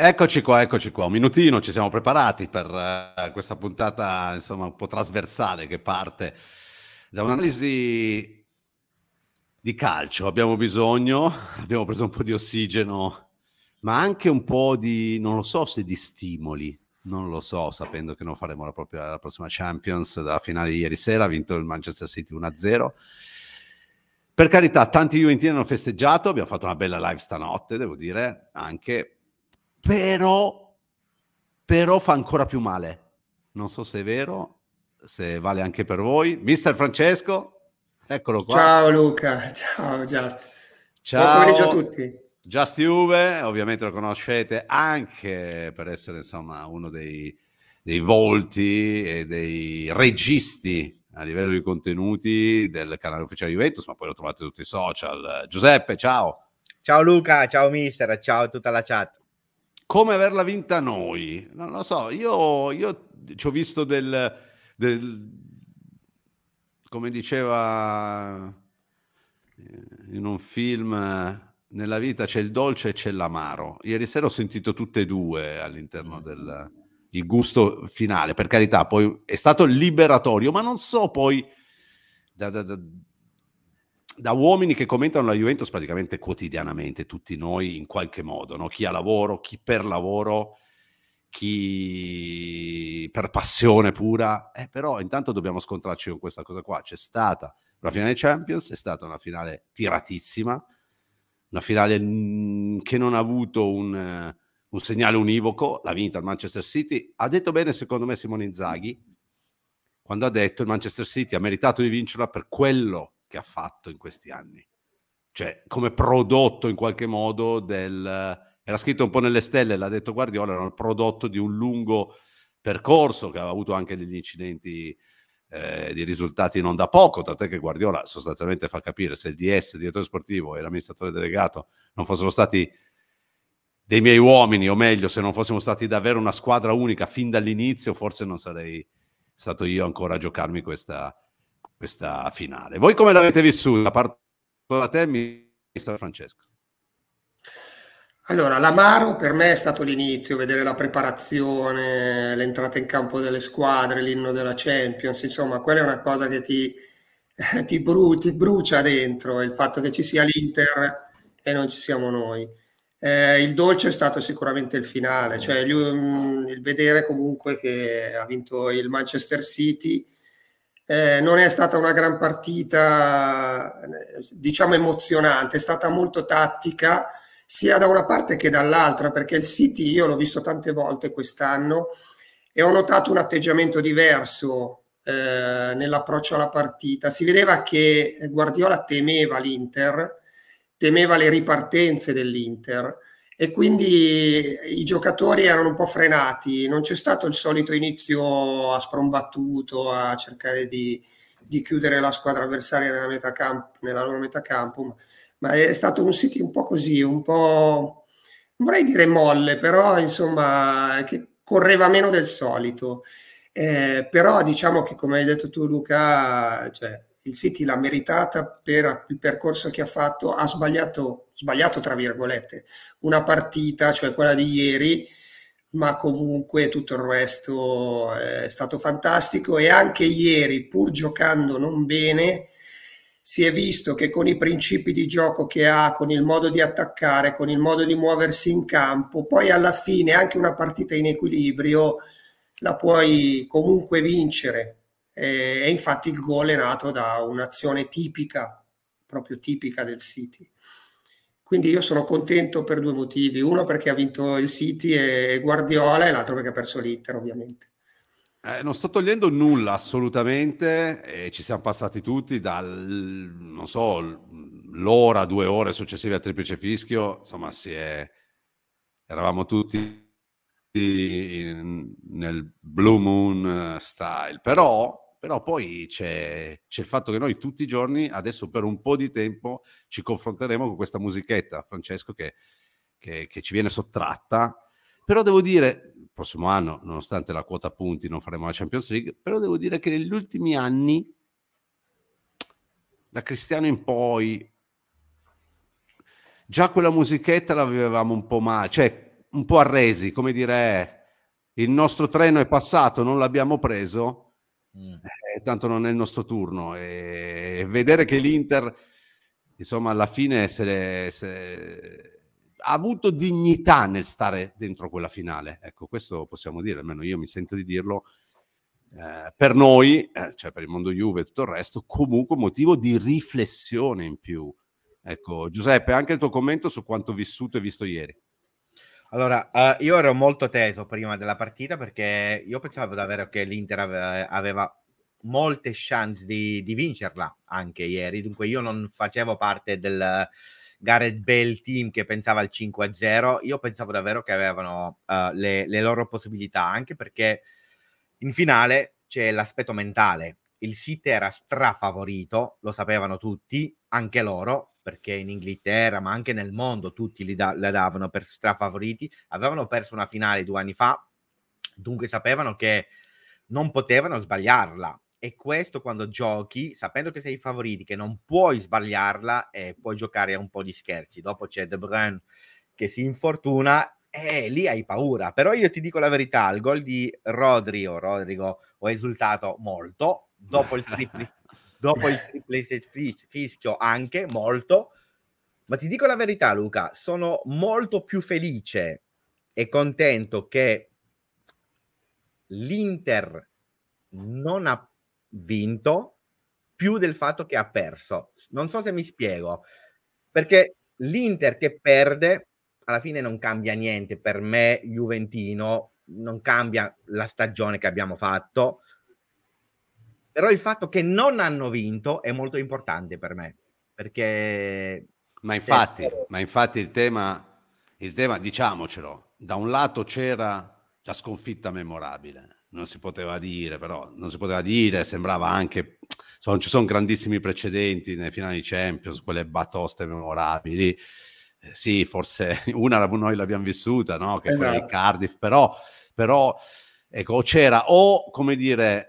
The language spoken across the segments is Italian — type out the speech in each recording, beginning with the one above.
Eccoci qua, eccoci qua, un minutino, ci siamo preparati per uh, questa puntata insomma un po' trasversale che parte da un'analisi di calcio, abbiamo bisogno, abbiamo preso un po' di ossigeno, ma anche un po' di, non lo so se di stimoli, non lo so, sapendo che non faremo la, propria, la prossima Champions, dalla finale di ieri sera ha vinto il Manchester City 1-0. Per carità, tanti Juventini hanno festeggiato, abbiamo fatto una bella live stanotte, devo dire, anche però, però fa ancora più male. Non so se è vero, se vale anche per voi. Mister Francesco, eccolo qua. Ciao Luca, ciao Just. Ciao. Buon pomeriggio a tutti. Just Juve, ovviamente lo conoscete anche per essere insomma uno dei, dei volti e dei registi a livello di contenuti del canale ufficiale Juventus, ma poi lo trovate tutti i social. Giuseppe, ciao. Ciao Luca, ciao mister, ciao a tutta la chat come averla vinta noi? Non lo so, io, io ci ho visto del, del, come diceva eh, in un film eh, nella vita c'è il dolce e c'è l'amaro. Ieri sera ho sentito tutte e due all'interno mm. del il gusto finale, per carità, poi è stato liberatorio, ma non so poi da, da, da da uomini che commentano la Juventus praticamente quotidianamente, tutti noi in qualche modo, no? chi ha lavoro, chi per lavoro, chi per passione pura, eh, però intanto dobbiamo scontrarci con questa cosa qua, c'è stata una finale Champions, è stata una finale tiratissima, una finale mm, che non ha avuto un, eh, un segnale univoco, l'ha vinta il Manchester City, ha detto bene secondo me Simone Inzaghi, quando ha detto il Manchester City ha meritato di vincerla per quello che che ha fatto in questi anni. Cioè, come prodotto in qualche modo del... Era scritto un po' nelle stelle, l'ha detto Guardiola, era il prodotto di un lungo percorso che aveva avuto anche degli incidenti eh, di risultati non da poco, tant'è che Guardiola sostanzialmente fa capire se il DS, il direttore sportivo e l'amministratore delegato non fossero stati dei miei uomini, o meglio, se non fossimo stati davvero una squadra unica fin dall'inizio, forse non sarei stato io ancora a giocarmi questa, questa finale. Voi come l'avete vissuta? Parto da te, Ministro Francesco. Allora, l'amaro per me è stato l'inizio, vedere la preparazione, l'entrata in campo delle squadre, l'inno della Champions, insomma, quella è una cosa che ti, ti, bru- ti brucia dentro, il fatto che ci sia l'Inter e non ci siamo noi. Eh, il dolce è stato sicuramente il finale, cioè il, mm, il vedere comunque che ha vinto il Manchester City, eh, non è stata una gran partita, diciamo, emozionante, è stata molto tattica sia da una parte che dall'altra, perché il City io l'ho visto tante volte quest'anno e ho notato un atteggiamento diverso eh, nell'approccio alla partita. Si vedeva che Guardiola temeva l'Inter, temeva le ripartenze dell'Inter e quindi i giocatori erano un po' frenati, non c'è stato il solito inizio a sprombattuto a cercare di, di chiudere la squadra avversaria nella, metà campo, nella loro metà campo, ma è stato un City un po' così, un po' non vorrei dire molle, però insomma che correva meno del solito. Eh, però diciamo che come hai detto tu Luca, cioè, il City l'ha meritata per il percorso che ha fatto, ha sbagliato, sbagliato tra virgolette, una partita, cioè quella di ieri, ma comunque tutto il resto eh, è stato fantastico e anche ieri, pur giocando non bene, si è visto che con i principi di gioco che ha, con il modo di attaccare, con il modo di muoversi in campo, poi alla fine anche una partita in equilibrio la puoi comunque vincere eh, e infatti il gol è nato da un'azione tipica, proprio tipica del City. Quindi io sono contento per due motivi, uno perché ha vinto il City e Guardiola e l'altro perché ha perso l'Inter ovviamente. Eh, non sto togliendo nulla assolutamente, E ci siamo passati tutti dal, non so, l'ora, due ore successive al triplice fischio, insomma si è, eravamo tutti in, nel blue moon style, però però poi c'è, c'è, il fatto che noi tutti i giorni, adesso per un po' di tempo, ci confronteremo con questa musichetta, Francesco, che, che, che ci viene sottratta. Però devo dire, il prossimo anno, nonostante la quota punti, non faremo la Champions League, però devo dire che negli ultimi anni, da Cristiano in poi, già quella musichetta la vivevamo un po' male, cioè un po' arresi, come dire, eh, il nostro treno è passato, non l'abbiamo preso, Mm. Eh, tanto non è il nostro turno. E vedere che l'Inter, insomma, alla fine se le, se... ha avuto dignità nel stare dentro quella finale. Ecco, questo possiamo dire, almeno io mi sento di dirlo. Eh, per noi, eh, cioè per il mondo Juve e tutto il resto, comunque motivo di riflessione in più. Ecco, Giuseppe, anche il tuo commento su quanto vissuto e visto ieri. Allora, uh, io ero molto teso prima della partita perché io pensavo davvero che l'Inter aveva, aveva molte chance di, di, vincerla anche ieri, dunque io non facevo parte del Gareth Bell team che pensava al 5-0, io pensavo davvero che avevano uh, le, le loro possibilità, anche perché in finale c'è l'aspetto mentale, il City era strafavorito, lo sapevano tutti, anche loro, perché in Inghilterra, ma anche nel mondo, tutti da- la davano per strafavoriti. Avevano perso una finale due anni fa, dunque sapevano che non potevano sbagliarla. E questo quando giochi, sapendo che sei favoriti, che non puoi sbagliarla, eh, puoi giocare a un po' di scherzi. Dopo c'è De Bruyne che si infortuna eh, lì hai paura. Però io ti dico la verità: il gol di Rodri Rodrigo ho esultato molto. Dopo il tripli dopo il triple fischio anche molto. Ma ti dico la verità, Luca, sono molto più felice e contento che l'Inter non ha vinto più del fatto che ha perso. Non so se mi spiego, perché l'Inter che perde alla fine non cambia niente per me, Juventino, non cambia la stagione che abbiamo fatto però il fatto che non hanno vinto è molto importante per me, perché... Ma infatti, ma infatti il, tema, il tema, diciamocelo, da un lato c'era la sconfitta memorabile, non si poteva dire, però non si poteva dire, sembrava anche... Insomma, ci sono grandissimi precedenti nei finali di Champions, quelle batoste memorabili. Eh, sì, forse una noi l'abbiamo vissuta, no? Che esatto. quella di esatto. Cardiff, però, però ecco, c'era o, come dire,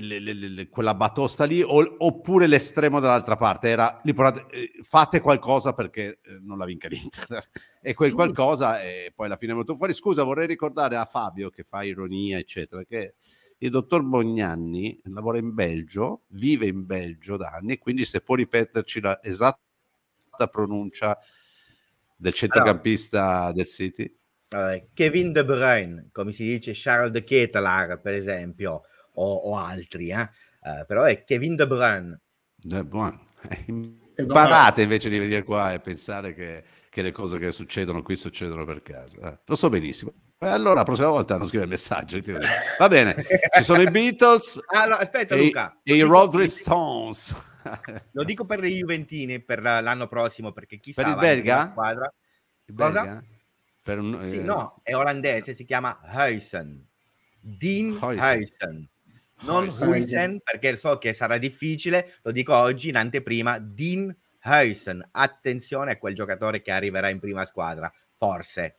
le, le, le, quella batosta lì o, oppure l'estremo dall'altra parte era li portate, eh, fate qualcosa perché eh, non la vinca l'Inter e quel qualcosa e poi alla fine è venuto fuori scusa vorrei ricordare a Fabio che fa ironia eccetera che il dottor Bognanni lavora in Belgio vive in Belgio da anni quindi se può ripeterci la esatta pronuncia del centrocampista allora, del City allora, eh, Kevin De Bruyne come si dice Charles de Ketelaar per esempio o, o altri, eh? Uh, però è Kevin De Bruyne. De Bruyne. Eh, imparate invece di venire qua e pensare che, che le cose che succedono qui succedono per caso. Eh, lo so benissimo. Eh, allora, la prossima volta non scrive il messaggio. Va bene, ci sono i Beatles allora, ah, aspetta, e, Luca, e i Rodri Stones. lo dico per i Juventini per l'anno prossimo, perché chissà... Per il belga? Squadra. Il belga? Per un, sì, eh... no, è olandese, si chiama Huysen. Dean Huysen. Huysen non Huisen perché so che sarà difficile, lo dico oggi in anteprima, Dean Huysen. attenzione a quel giocatore che arriverà in prima squadra, forse.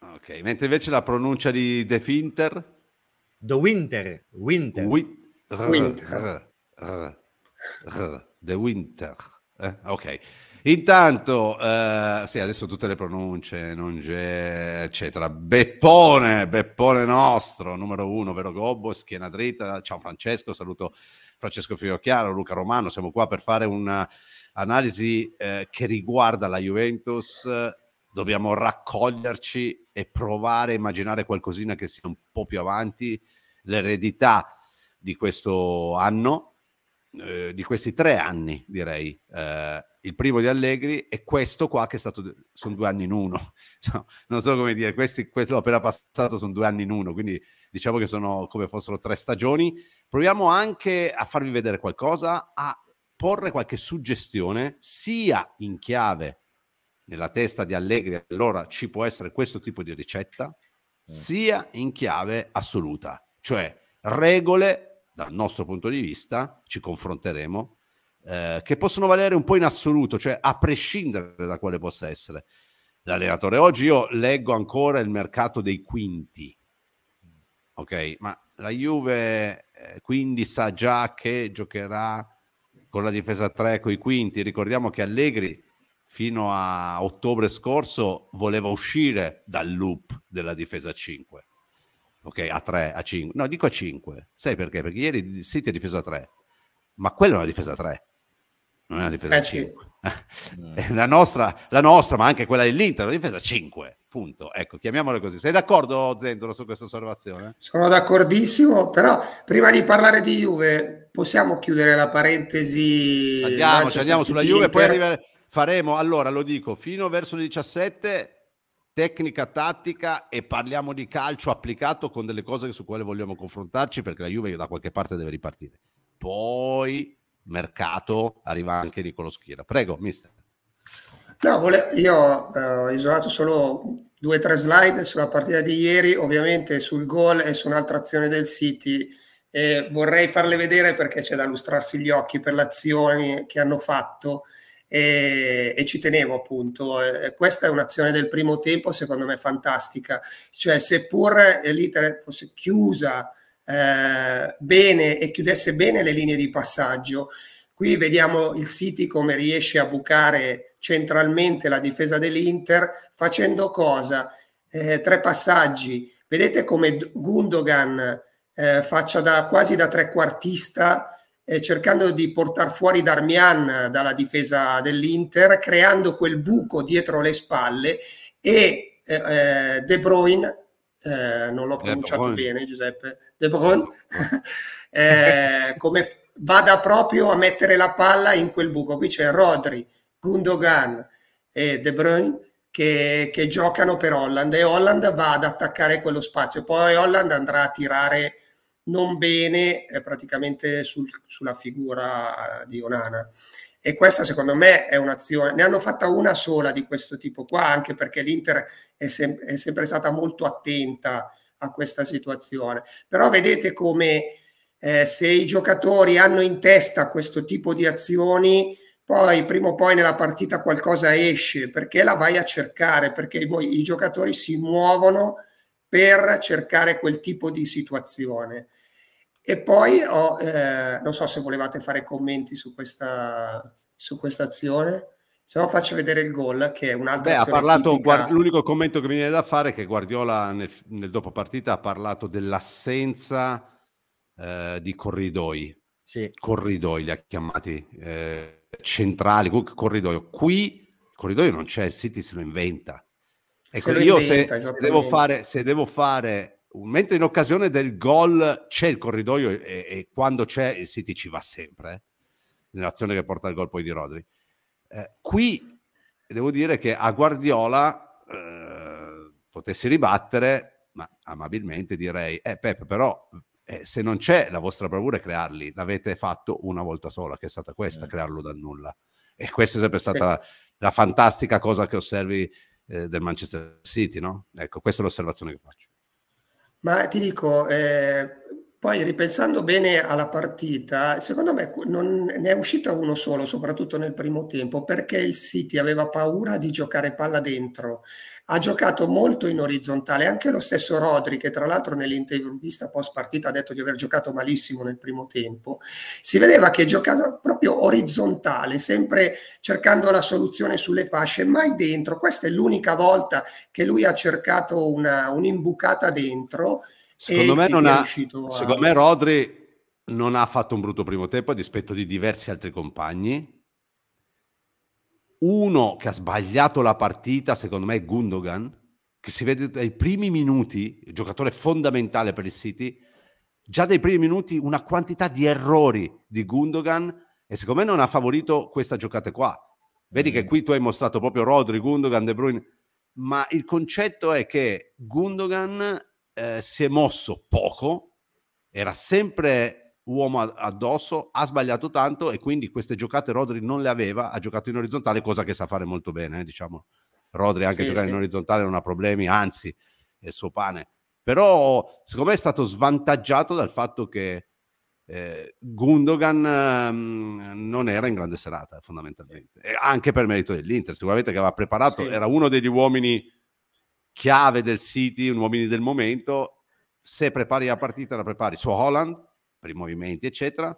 Ok, mentre invece la pronuncia di De Finter? The Winter, Winter. Wi- winter. R- r- r- the Winter. Eh? Ok. Intanto, eh, sì, adesso tutte le pronunce, non c'è, eccetera. Beppone, Beppone nostro, numero uno, vero Gobbo, schiena dritta. Ciao Francesco, saluto Francesco Fiorchiaro, Luca Romano. Siamo qua per fare un'analisi eh, che riguarda la Juventus. Dobbiamo raccoglierci e provare a immaginare qualcosina che sia un po' più avanti, l'eredità di questo anno eh, di questi tre anni, direi, eh, il primo di Allegri e questo qua che è stato, sono due anni in uno, cioè, non so come dire, questi, questo appena passato sono due anni in uno, quindi diciamo che sono come fossero tre stagioni. Proviamo anche a farvi vedere qualcosa, a porre qualche suggestione, sia in chiave nella testa di Allegri, allora ci può essere questo tipo di ricetta, mm. sia in chiave assoluta, cioè regole dal nostro punto di vista, ci confronteremo, eh, che possono valere un po' in assoluto, cioè a prescindere da quale possa essere l'allenatore. Oggi io leggo ancora il mercato dei quinti, ok? Ma la Juve eh, quindi sa già che giocherà con la difesa 3 con i quinti. Ricordiamo che Allegri fino a ottobre scorso voleva uscire dal loop della difesa 5 ok, a 3, a 5, no, dico a 5. Sai perché? Perché ieri il City ha difeso a 3, ma quella è una difesa a 3, non è una difesa eh a sì. 5. Eh, la, nostra, la nostra, ma anche quella dell'Inter, è una difesa a 5, punto. Ecco, chiamiamola così. Sei d'accordo, Zendolo, su questa osservazione? Sono d'accordissimo, però prima di parlare di Juve, possiamo chiudere la parentesi. Andiamo, andiamo sulla Juve, Inter. poi arrivare, faremo, allora lo dico, fino verso le 17 tecnica, tattica e parliamo di calcio applicato con delle cose su quelle vogliamo confrontarci perché la Juve da qualche parte deve ripartire. Poi, mercato, arriva anche Nicolo Schira. Prego, mister. No, vole- io eh, ho isolato solo due o tre slide sulla partita di ieri, ovviamente sul gol e su un'altra azione del City. Eh, vorrei farle vedere perché c'è da lustrarsi gli occhi per le azioni che hanno fatto e, e ci tenevo appunto. Eh, questa è un'azione del primo tempo secondo me fantastica, cioè seppur l'Inter fosse chiusa eh, bene e chiudesse bene le linee di passaggio, qui vediamo il City come riesce a bucare centralmente la difesa dell'Inter facendo cosa? Eh, tre passaggi. Vedete come Gundogan eh, faccia da, quasi da trequartista eh, cercando di portare fuori Darmian eh, dalla difesa dell'Inter, creando quel buco dietro le spalle e eh, eh De Bruyne, eh, non l'ho pronunciato bene Giuseppe, De Bruyne, eh, come vada proprio a mettere la palla in quel buco. Qui c'è Rodri, Gundogan e De Bruyne che, che, giocano per Holland e Holland va ad attaccare quello spazio. Poi Holland andrà a tirare non bene eh, praticamente sul, sulla figura eh, di Onana. E questa secondo me è un'azione, ne hanno fatta una sola di questo tipo qua, anche perché l'Inter è, sem- è sempre stata molto attenta a questa situazione. Però vedete come eh, se i giocatori hanno in testa questo tipo di azioni, poi prima o poi nella partita qualcosa esce, perché la vai a cercare, perché i, i giocatori si muovono per cercare quel tipo di situazione. E poi ho, eh, non so se volevate fare commenti su questa, su questa azione, se no faccio vedere il gol che è un'altra Beh, ha parlato, tipica... L'unico commento che mi viene da fare è che Guardiola nel, nel dopo partita ha parlato dell'assenza eh, di corridoi, sì. corridoi li ha chiamati, eh, centrali, corridoio. Qui il corridoio non c'è, il City se lo inventa. Ecco, se lo io inventa, se, se, devo fare, se devo fare mentre in occasione del gol c'è il corridoio e, e quando c'è il City ci va sempre, eh? nell'azione che porta al gol poi di Rodri. Eh, qui devo dire che a Guardiola eh, potessi ribattere, ma amabilmente direi, eh Pep, però eh, se non c'è la vostra bravura è crearli, l'avete fatto una volta sola, che è stata questa, mm. crearlo da nulla. E questa è sempre stata la, la fantastica cosa che osservi eh, del Manchester City, no? Ecco, questa è l'osservazione che faccio. Ma ti dico, eh, poi ripensando bene alla partita, secondo me non, ne è uscito uno solo, soprattutto nel primo tempo, perché il City aveva paura di giocare palla dentro. Ha giocato molto in orizzontale, anche lo stesso Rodri, che tra l'altro nell'intervista post partita ha detto di aver giocato malissimo nel primo tempo, si vedeva che giocava proprio orizzontale, sempre cercando la soluzione sulle fasce, mai dentro. Questa è l'unica volta che lui ha cercato una, un'imbucata dentro Secondo, me, non ha, secondo me Rodri non ha fatto un brutto primo tempo a dispetto di diversi altri compagni. Uno che ha sbagliato la partita, secondo me, è Gundogan, che si vede dai primi minuti, giocatore fondamentale per il City, già dai primi minuti una quantità di errori di Gundogan e secondo me non ha favorito questa giocata qua. Vedi che mm. qui tu hai mostrato proprio Rodri, Gundogan, De Bruyne, ma il concetto è che Gundogan eh, si è mosso poco, era sempre uomo addosso, ha sbagliato tanto e quindi queste giocate Rodri non le aveva, ha giocato in orizzontale, cosa che sa fare molto bene, eh, diciamo. Rodri anche sì, giocare sì. in orizzontale non ha problemi, anzi è il suo pane. Però secondo me è stato svantaggiato dal fatto che eh, Gundogan ehm, non era in grande serata fondamentalmente, e anche per merito dell'Inter, sicuramente che aveva preparato, sì. era uno degli uomini chiave del City, uomini del momento, se prepari la partita la prepari su Holland, per i movimenti eccetera,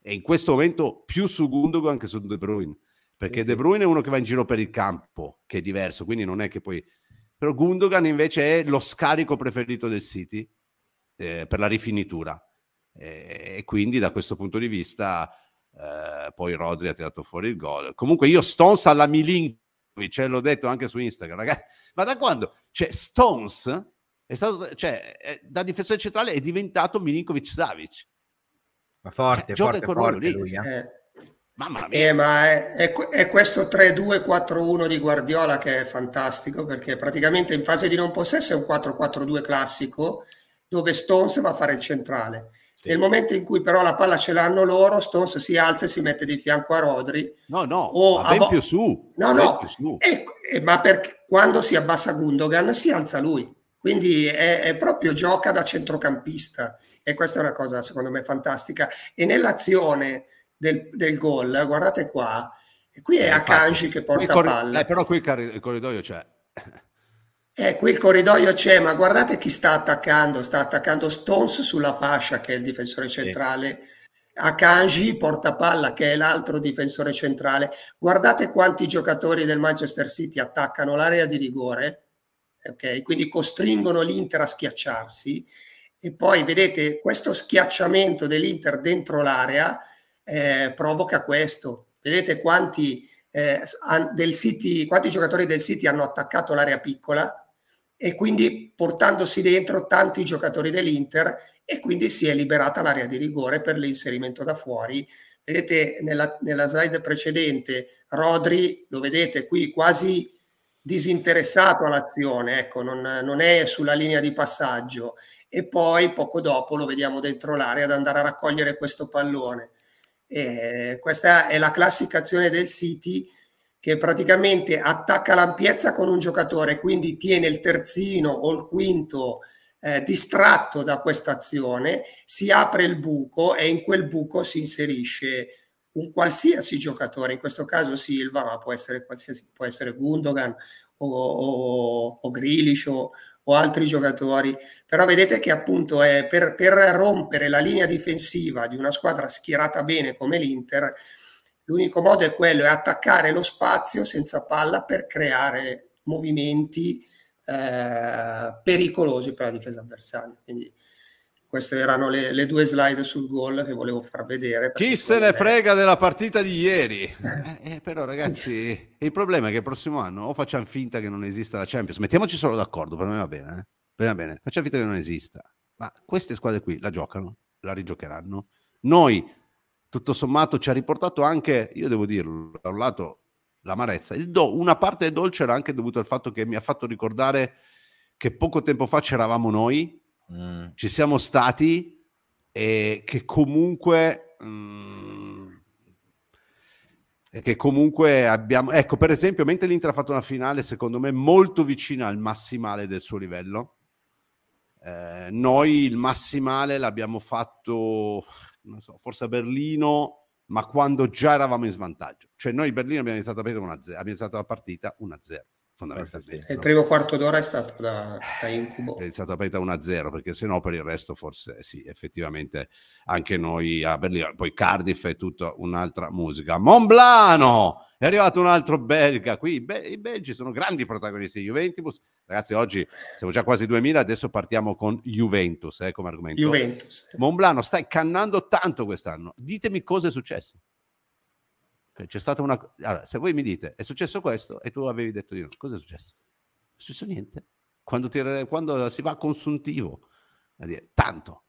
e in questo momento più su Gundogan che su De Bruyne, perché eh De Bruyne è uno che va in giro per il campo, che è diverso, quindi non è che poi... Però Gundogan invece è lo scarico preferito del City eh, per la rifinitura eh, e quindi da questo punto di vista eh, poi Rodri ha tirato fuori il gol. Comunque io Stones alla Milink ce cioè, l'ho detto anche su Instagram, ragazzi, ma da quando? Cioè, Stones è stato, cioè, è, da difensore centrale è diventato Milinkovic Savic. Ma forte, cioè, forte, forte lui, eh. eh. Mamma mia. Eh, ma è, è, è questo 3-2-4-1 di Guardiola che è fantastico perché praticamente in fase di non possesso è un 4-4-2 classico dove Stones va a fare il centrale sì. Nel momento in cui però la palla ce l'hanno loro, Stones si alza e si mette di fianco a Rodri. No, no, o a ben vo- più su. No, no, su. E, e, ma per, quando si abbassa Gundogan si alza lui. Quindi è, è, proprio gioca da centrocampista e questa è una cosa secondo me fantastica. E nell'azione del, del gol, guardate qua, qui è eh, Akanji che porta cor- palla. Eh, però qui il corridoio c'è. Eh, qui il corridoio c'è, ma guardate chi sta attaccando. Sta attaccando Stones sulla fascia, che è il difensore centrale. Sì. Akanji, portapalla, che è l'altro difensore centrale. Guardate quanti giocatori del Manchester City attaccano l'area di rigore, okay? quindi costringono l'Inter a schiacciarsi. E poi vedete questo schiacciamento dell'Inter dentro l'area eh, provoca questo. Vedete quanti, eh, del City, quanti giocatori del City hanno attaccato l'area piccola e quindi portandosi dentro tanti giocatori dell'Inter e quindi si è liberata l'area di rigore per l'inserimento da fuori. Vedete nella, nella slide precedente Rodri, lo vedete qui quasi disinteressato all'azione, ecco, non, non, è sulla linea di passaggio e poi poco dopo lo vediamo dentro l'area ad andare a raccogliere questo pallone. Eh, questa è la classificazione del City che praticamente attacca l'ampiezza con un giocatore, quindi tiene il terzino o il quinto eh, distratto da questa azione, si apre il buco e in quel buco si inserisce un qualsiasi giocatore, in questo caso Silva, ma può essere, qualsiasi, può essere Gundogan o, o, o Grilish o, o, altri giocatori. Però vedete che appunto per, per rompere la linea difensiva di una squadra schierata bene come l'Inter L'unico modo è quello, è attaccare lo spazio senza palla per creare movimenti eh, pericolosi per la difesa avversaria. Quindi queste erano le, le due slide sul gol che volevo far vedere. Chi se ne frega della partita di ieri? eh, eh però ragazzi, il problema è che il prossimo anno o facciamo finta che non esista la Champions, mettiamoci solo d'accordo, per me va bene, eh? per me va bene, facciamo finta che non esista. Ma queste squadre qui la giocano, la rigiocheranno. Noi tutto sommato ci ha riportato anche, io devo dirlo, da un lato l'amarezza, do, una parte del dolce era anche dovuta al fatto che mi ha fatto ricordare che poco tempo fa c'eravamo noi, mm. ci siamo stati e che comunque... Mm, e che comunque abbiamo... Ecco, per esempio, mentre l'Inter ha fatto una finale, secondo me, molto vicina al massimale del suo livello, eh, noi il massimale l'abbiamo fatto non so, forse a Berlino, ma quando già eravamo in svantaggio. Cioè noi Berlino abbiamo iniziato a perdere 1-0, abbiamo iniziato la partita 1-0 fondamentalmente. Il primo quarto d'ora è stato da, da incubo. È stata aperta 1-0 perché se no per il resto forse sì, effettivamente anche noi a Berlino, poi Cardiff è tutta un'altra musica. Monblano! È arrivato un altro belga qui, be- i belgi sono grandi protagonisti di Juventus. Ragazzi, oggi siamo già quasi 2000, adesso partiamo con Juventus eh, come argomento. Juventus. Monblano, stai cannando tanto quest'anno. Ditemi cosa è successo. Cioè, c'è stata una... Allora, se voi mi dite è successo questo e tu avevi detto di no, cosa è successo? Non è successo niente. Quando, ti... Quando si va a consuntivo, a dire tanto.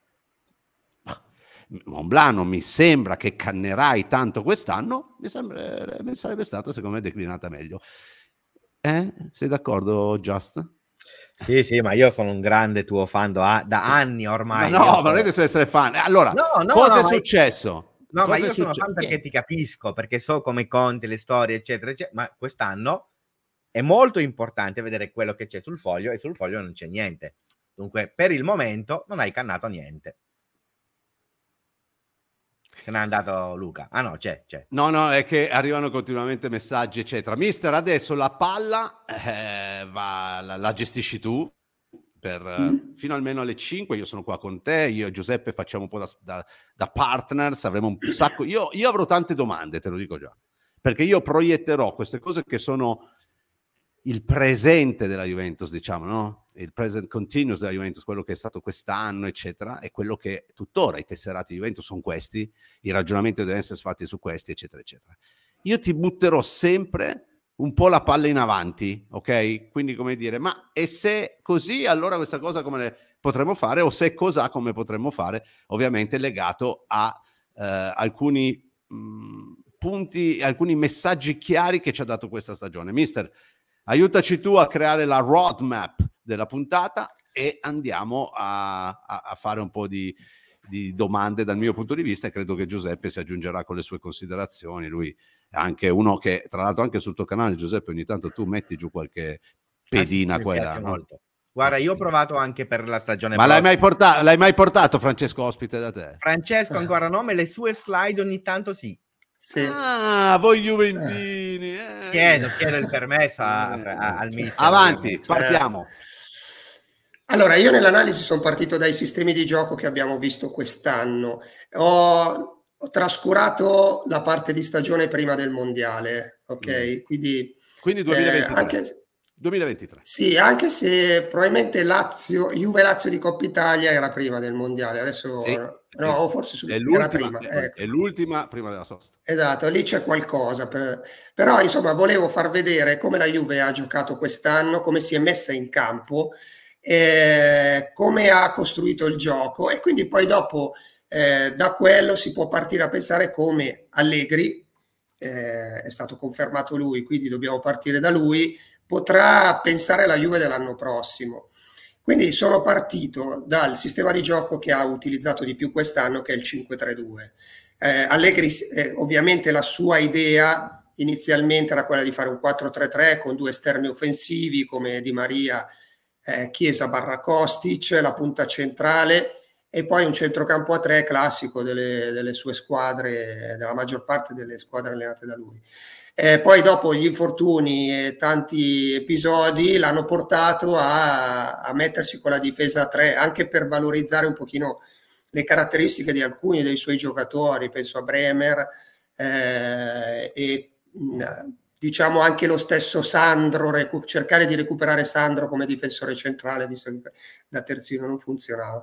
Monblano mi sembra che cannerai tanto quest'anno, mi, sembra, mi eh, sarebbe stata secondo me declinata meglio. Eh? Sei d'accordo, Just? Sì, sì, ma io sono un grande tuo fan da, anni ormai. Ma no, ma non è che so essere fan. Allora, no, no, cosa no, è successo? No, ma io sono fan perché ti capisco, perché so come conti le storie, eccetera, eccetera, ma quest'anno è molto importante vedere quello che c'è sul foglio e sul foglio non c'è niente. Dunque, per il momento non hai cannato niente. Se n'è andato Luca. Ah no, c'è, c'è. No, no, è che arrivano continuamente messaggi, eccetera. Mister, adesso la palla eh, va, la, la gestisci tu, per, eh, mm. fino almeno alle 5 io sono qua con te, io e Giuseppe facciamo un po' da, da, da partners, avremo un sacco, io, io, avrò tante domande, te lo dico già, perché io proietterò queste cose che sono il presente della Juventus, diciamo, no? il present continuous della Juventus, quello che è stato quest'anno, eccetera, e quello che tuttora i tesserati di Juventus sono questi, i ragionamenti devono essere fatti su questi, eccetera, eccetera. Io ti butterò sempre un po' la palla in avanti, ok? Quindi come dire, ma e se così allora questa cosa come potremmo fare o se cosa come potremmo fare, ovviamente legato a eh, alcuni mh, mm, punti, alcuni messaggi chiari che ci ha dato questa stagione. Mister, aiutaci tu a creare la roadmap della puntata e andiamo a, a, a fare un po' di, di domande dal mio punto di vista e credo che Giuseppe si aggiungerà con le sue considerazioni, lui anche uno che tra l'altro anche sul tuo canale Giuseppe ogni tanto tu metti giù qualche pedina ah, sì, qua no? guarda eh, io ho provato anche per la stagione ma l'hai mai, portato, l'hai mai, portato, Francesco ospite da te? Francesco ancora no ma le sue slide ogni tanto sì sì. Ah, voi Juventini, eh. eh. chiedo, chiedo il permesso a, eh, a, al ministro. Avanti, partiamo. Allora, io nell'analisi sono partito dai sistemi di gioco che abbiamo visto quest'anno. Ho ho trascurato la parte di stagione prima del mondiale, ok? Mm. Quindi, Quindi 2023. Eh, anche, 2023. Sì, anche se probabilmente Lazio, Juve Lazio di Coppa Italia era prima del mondiale, adesso sì. no, o forse su, è era prima. Eh, ecco. È l'ultima prima della sosta. Esatto, lì c'è qualcosa, per, però insomma volevo far vedere come la Juve ha giocato quest'anno, come si è messa in campo, eh, come ha costruito il gioco e quindi poi dopo eh, da quello si può partire a pensare come Allegri, eh, è stato confermato lui, quindi dobbiamo partire da lui, potrà pensare alla Juve dell'anno prossimo. Quindi sono partito dal sistema di gioco che ha utilizzato di più quest'anno, che è il 5-3-2. Eh, Allegri, eh, ovviamente la sua idea inizialmente era quella di fare un 4-3-3 con due esterni offensivi come Di Maria, eh, Chiesa, Barra Kostic, la punta centrale e poi un centrocampo a tre classico delle, delle sue squadre, della maggior parte delle squadre allenate da lui. Eh, poi dopo gli infortuni e tanti episodi l'hanno portato a, a, mettersi con la difesa a tre, anche per valorizzare un pochino le caratteristiche di alcuni dei suoi giocatori, penso a Bremer eh, e mm, diciamo anche lo stesso Sandro, cercare di recuperare Sandro come difensore centrale, visto che da terzino non funzionava.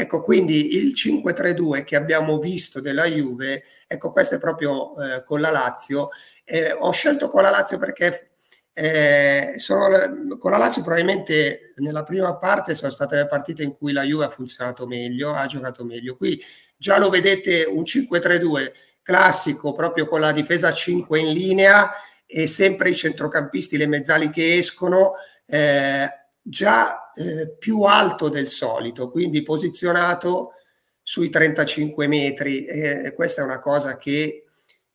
Ecco, quindi il 5-3-2 che abbiamo visto della Juve, ecco, questo è proprio eh, con la Lazio. Eh, ho scelto con la Lazio perché eh, sono, con la Lazio probabilmente nella prima parte sono state le partite in cui la Juve ha funzionato meglio, ha giocato meglio. Qui già lo vedete un 5-3-2 classico, proprio con la difesa 5 in linea e sempre i centrocampisti, le mezzali che escono. Eh, già eh, più alto del solito, quindi posizionato sui 35 metri. Eh, questa è una cosa che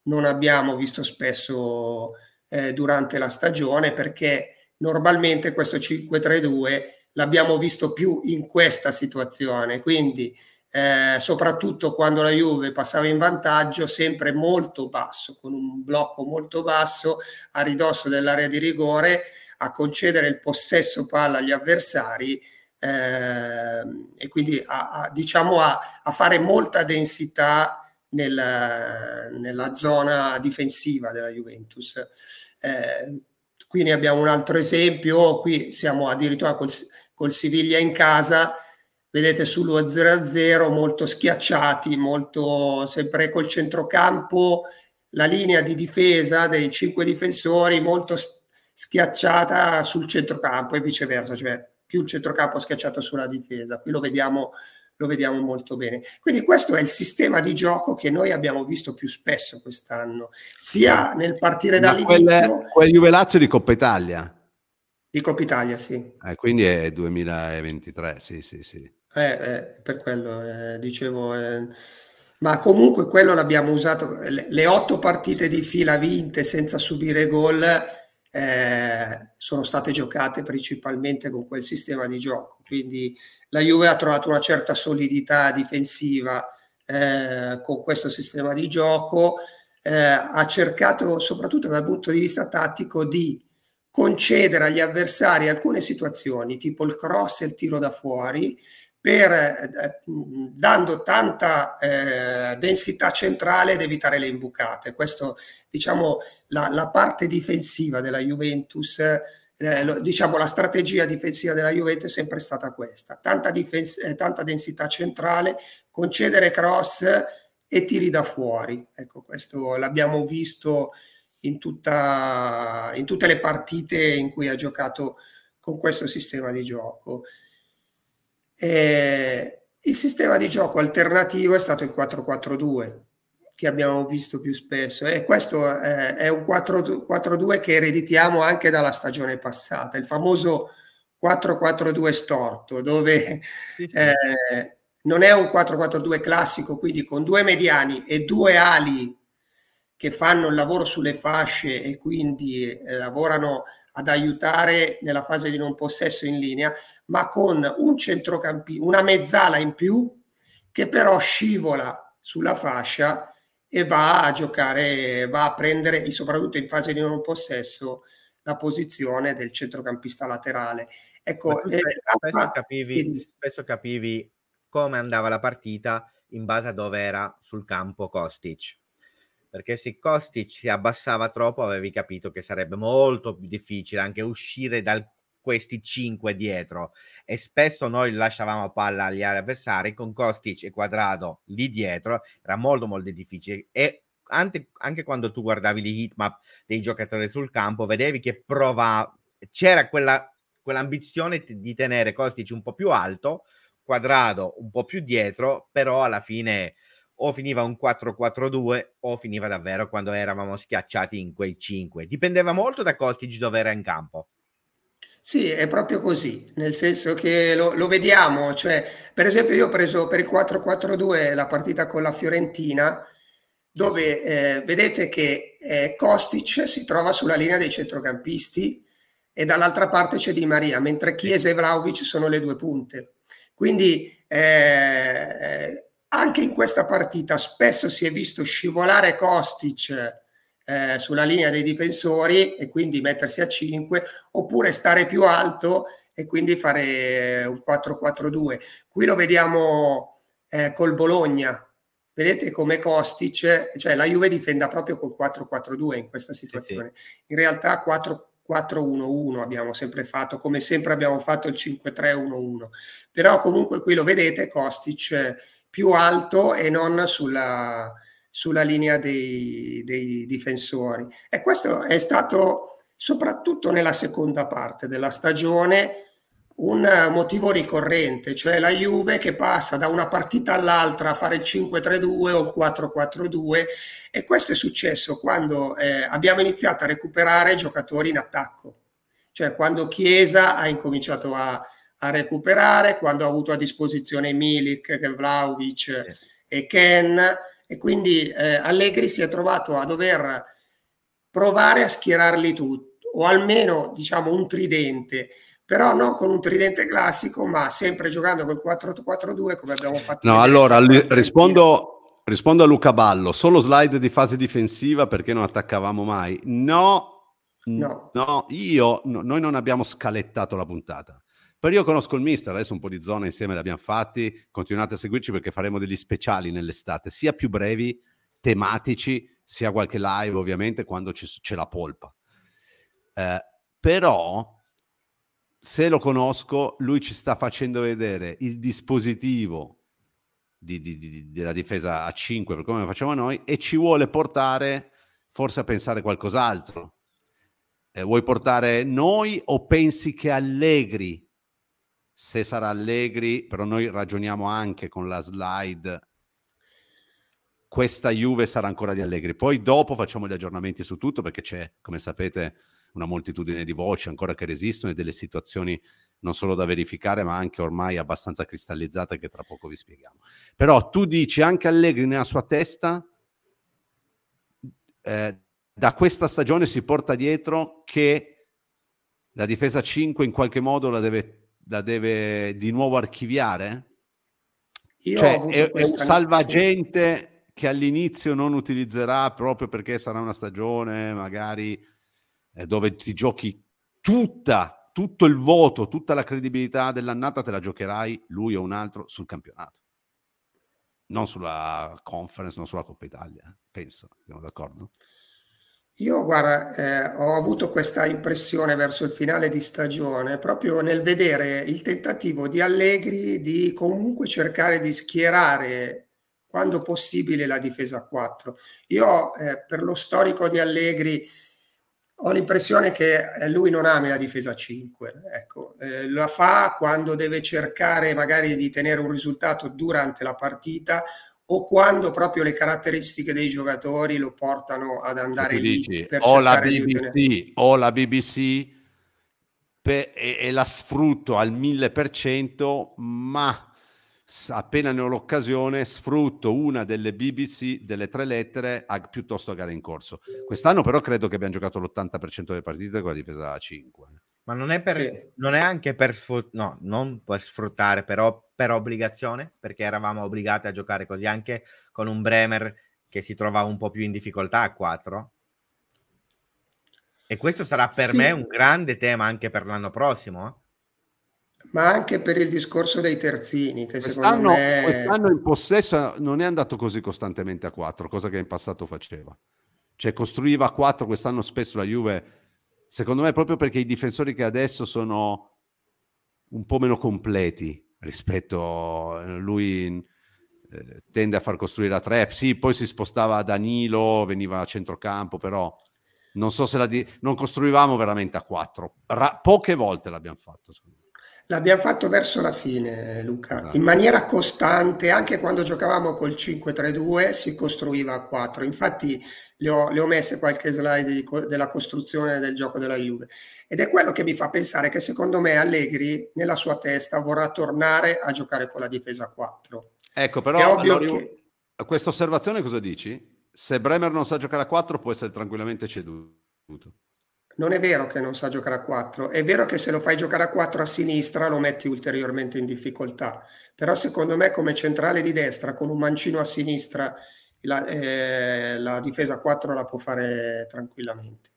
non abbiamo visto spesso eh, durante la stagione perché normalmente questo 5-3-2 l'abbiamo visto più in questa situazione, quindi eh, soprattutto quando la Juve passava in vantaggio, sempre molto basso, con un blocco molto basso a ridosso dell'area di rigore a concedere il possesso palla agli avversari eh, e quindi a, a, diciamo a, a, fare molta densità nel, nella zona difensiva della Juventus. Eh, qui ne abbiamo un altro esempio, qui siamo addirittura col, col Siviglia in casa, vedete sullo 0-0 molto schiacciati, molto sempre col centrocampo, la linea di difesa dei cinque difensori molto schiacciata sul centrocampo e viceversa, cioè più il centrocampo schiacciato sulla difesa. Qui lo vediamo, lo vediamo molto bene. Quindi questo è il sistema di gioco che noi abbiamo visto più spesso quest'anno, sia nel partire Ma dall'inizio... Quel, quel Juve di Coppa Italia. Di Coppa Italia, sì. Eh, quindi è 2023, sì, sì, sì. Eh, eh, per quello eh, dicevo eh, ma comunque quello l'abbiamo usato le, otto partite di fila vinte senza subire gol eh, sono state giocate principalmente con quel sistema di gioco. Quindi la Juve ha trovato una certa solidità difensiva eh, con questo sistema di gioco, eh, ha cercato soprattutto dal punto di vista tattico di concedere agli avversari alcune situazioni, tipo il cross e il tiro da fuori, per, eh, eh, dando tanta eh, densità centrale ed evitare le imbucate. Questo, diciamo, la, la parte difensiva della Juventus, eh, lo, diciamo, la strategia difensiva della Juventus è sempre stata questa, tanta, difes- eh, tanta densità centrale, concedere cross e tiri da fuori. Ecco, questo l'abbiamo visto in, tutta, in tutte le partite in cui ha giocato con questo sistema di gioco. Eh, il sistema di gioco alternativo è stato il 4-4-2 che abbiamo visto più spesso e questo è, eh, è un 4-4-2 che ereditiamo anche dalla stagione passata, il famoso 4-4-2 storto dove eh, non è un 4-4-2 classico, quindi con due mediani e due ali che fanno il lavoro sulle fasce e quindi eh, lavorano ad aiutare nella fase di non possesso in linea, ma con un centrocampista, una mezzala in più che però scivola sulla fascia e va a giocare, va a prendere, soprattutto in fase di non possesso, la posizione del centrocampista laterale. Ecco, eh, spesso, eh, capivi, spesso capivi come andava la partita in base a dove era sul campo Kostic perché se Kostic si abbassava troppo avevi capito che sarebbe molto più difficile anche uscire da questi cinque dietro e spesso noi lasciavamo palla agli avversari con Kostic e Quadrado lì dietro era molto molto difficile e anche, anche quando tu guardavi le hitmap dei giocatori sul campo vedevi che prova c'era quella quell'ambizione di tenere Kostic un po' più alto, Quadrado un po' più dietro, però alla fine o finiva un 4-4-2 o finiva davvero quando eravamo schiacciati in quei 5. Dipendeva molto da Costigi dove era in campo. Sì, è proprio così, nel senso che lo, lo vediamo, cioè, per esempio io ho preso per il 4-4-2 la partita con la Fiorentina, dove eh, vedete che eh, Kostic si trova sulla linea dei centrocampisti e dall'altra parte c'è Di Maria, mentre Chiesa e Vlaovic sono le due punte. Quindi eh, eh anche in questa partita spesso si è visto scivolare Kostic eh, sulla linea dei difensori e quindi mettersi a 5 oppure stare più alto e quindi fare un 4-4-2. Qui lo vediamo eh, col Bologna. Vedete come Kostic, cioè la Juve difenda proprio col 4-4-2 in questa situazione. In realtà 4 4-1-1 abbiamo sempre fatto, come sempre abbiamo fatto il 5-3-1-1. Però comunque qui lo vedete, Kostic più alto e non sulla, sulla linea dei, dei, difensori. E questo è stato soprattutto nella seconda parte della stagione un motivo ricorrente, cioè la Juve che passa da una partita all'altra a fare il 5-3-2 o il 4-4-2 e questo è successo quando eh, abbiamo iniziato a recuperare giocatori in attacco, cioè quando Chiesa ha incominciato a, a recuperare quando ha avuto a disposizione Milik, eh, Vlaovic e Ken e quindi eh, Allegri si è trovato a dover provare a schierarli tutti o almeno diciamo un tridente però non con un tridente classico ma sempre giocando col 4-4-2 come abbiamo fatto no allora rispondo, rispondo a Luca Ballo solo slide di fase difensiva perché non attaccavamo mai no No. no, io no, noi non abbiamo scalettato la puntata. Però io conosco il mister, adesso un po' di zona insieme l'abbiamo fatti, continuate a seguirci perché faremo degli speciali nell'estate, sia più brevi, tematici, sia qualche live ovviamente quando c'è la polpa. Eh, però se lo conosco, lui ci sta facendo vedere il dispositivo di, di, di, della difesa a 5, per come facciamo noi, e ci vuole portare forse a pensare qualcos'altro. Eh, vuoi portare noi o pensi che Allegri se sarà Allegri, però noi ragioniamo anche con la slide, questa Juve sarà ancora di Allegri. Poi dopo facciamo gli aggiornamenti su tutto perché c'è, come sapete, una moltitudine di voci ancora che resistono e delle situazioni non solo da verificare, ma anche ormai abbastanza cristallizzate che tra poco vi spieghiamo. Però tu dici anche Allegri nella sua testa, eh, da questa stagione si porta dietro che la difesa 5 in qualche modo la deve la deve di nuovo archiviare? Io cioè, è, è, un salvagente sì. che all'inizio non utilizzerà proprio perché sarà una stagione magari eh, dove ti giochi tutta, tutto il voto, tutta la credibilità dell'annata te la giocherai lui o un altro sul campionato. Non sulla conference, non sulla Coppa Italia, eh, penso, siamo d'accordo? Io, guarda, eh, ho avuto questa impressione verso il finale di stagione, proprio nel vedere il tentativo di Allegri di comunque cercare di schierare quando possibile la difesa a 4. Io, eh, per lo storico di Allegri, ho l'impressione che eh, lui non ami la difesa 5, ecco. eh, la fa quando deve cercare magari di tenere un risultato durante la partita o quando proprio le caratteristiche dei giocatori lo portano ad andare lì dici, per o la BBC, o la BBC per, e, e, la sfrutto al 1000%, ma appena ne ho l'occasione sfrutto una delle BBC delle tre lettere a, piuttosto a gare in corso. Quest'anno però credo che abbiamo giocato l'80% delle partite con la difesa 5. Ma non è, per, sì. non è anche per, no, non per sfruttare, però per obbligazione, perché eravamo obbligati a giocare così anche con un Bremer che si trovava un po' più in difficoltà a 4. E questo sarà per sì. me un grande tema anche per l'anno prossimo. Eh. ma anche per il discorso dei terzini che quest'anno, secondo me quest'anno in possesso non è andato così costantemente a 4 cosa che in passato faceva cioè costruiva a 4 quest'anno spesso la Juve secondo me proprio perché i difensori che adesso sono un po' meno completi rispetto a eh, lui eh, tende a far costruire la tre, sì, poi si spostava a Danilo, veniva a centrocampo, però non so se la di- non costruivamo veramente a quattro, Ra- poche volte l'abbiamo fatto, secondo me. L'abbiamo fatto verso la fine, Luca, ah. in maniera costante, anche quando giocavamo col 5-3-2 si costruiva a 4. Infatti le ho, le ho messe qualche slide di, della costruzione del gioco della Juve. Ed è quello che mi fa pensare che secondo me Allegri, nella sua testa, vorrà tornare a giocare con la difesa a 4. Ecco, però allora, che... a questa osservazione cosa dici? Se Bremer non sa giocare a 4 può essere tranquillamente ceduto. Non è vero che non sa giocare a 4, è vero che se lo fai giocare a 4 a sinistra lo metti ulteriormente in difficoltà, però secondo me come centrale di destra con un mancino a sinistra la, eh, la difesa a 4 la può fare tranquillamente.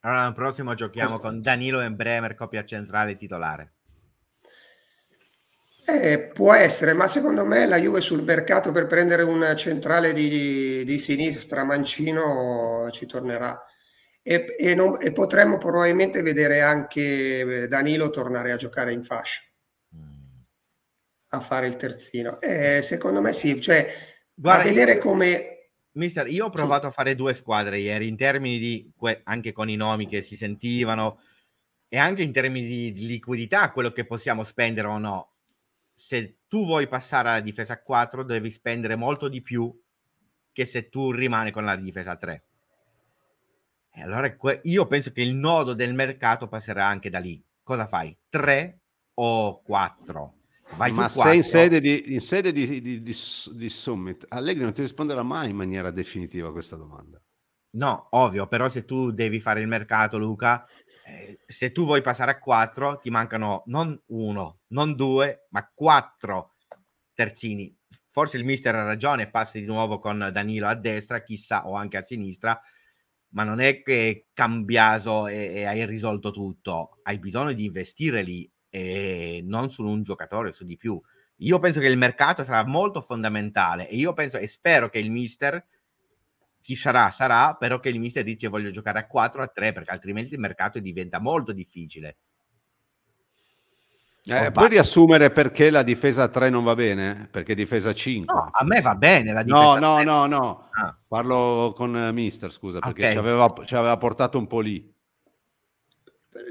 Allora l'anno prossimo giochiamo Questo. con Danilo e Bremer coppia centrale titolare. Eh, può essere, ma secondo me la Juve sul mercato per prendere un centrale di, di sinistra, Mancino, ci tornerà e, e, non, e, potremmo probabilmente vedere anche eh, Danilo tornare a giocare in fascia mm. a fare il terzino. Eh, secondo me sì, cioè Guarda, a vedere io, come... Mister, io ho provato sì. a fare due squadre ieri in termini di, anche con i nomi che si sentivano e anche in termini di liquidità, quello che possiamo spendere o no. Se tu vuoi passare alla difesa 4 devi spendere molto di più che se tu rimani con la difesa 3 e allora io penso che il nodo del mercato passerà anche da lì. Cosa fai? Tre o quattro? Vai Ma se in sede, di, in sede di, di, di, summit, Allegri non ti risponderà mai in maniera definitiva a questa domanda. No, ovvio, però se tu devi fare il mercato, Luca, eh, se tu vuoi passare a quattro, ti mancano non uno, non due, ma quattro terzini. Forse il mister ha ragione, passi di nuovo con Danilo a destra, chissà, o anche a sinistra, ma non è che cambiato e, e hai risolto tutto, hai bisogno di investire lì e non su un giocatore, su di più. Io penso che il mercato sarà molto fondamentale e io penso e spero che il mister chi sarà sarà, però che il mister dice voglio giocare a 4 a 3 perché altrimenti il mercato diventa molto difficile. Eh, puoi riassumere perché la difesa 3 non va bene? Perché difesa 5? No, a me va bene la difesa No, 3. no, no, no. Ah. Parlo con eh, Mister, scusa, perché okay. ci, aveva, ci, aveva, portato un po' lì.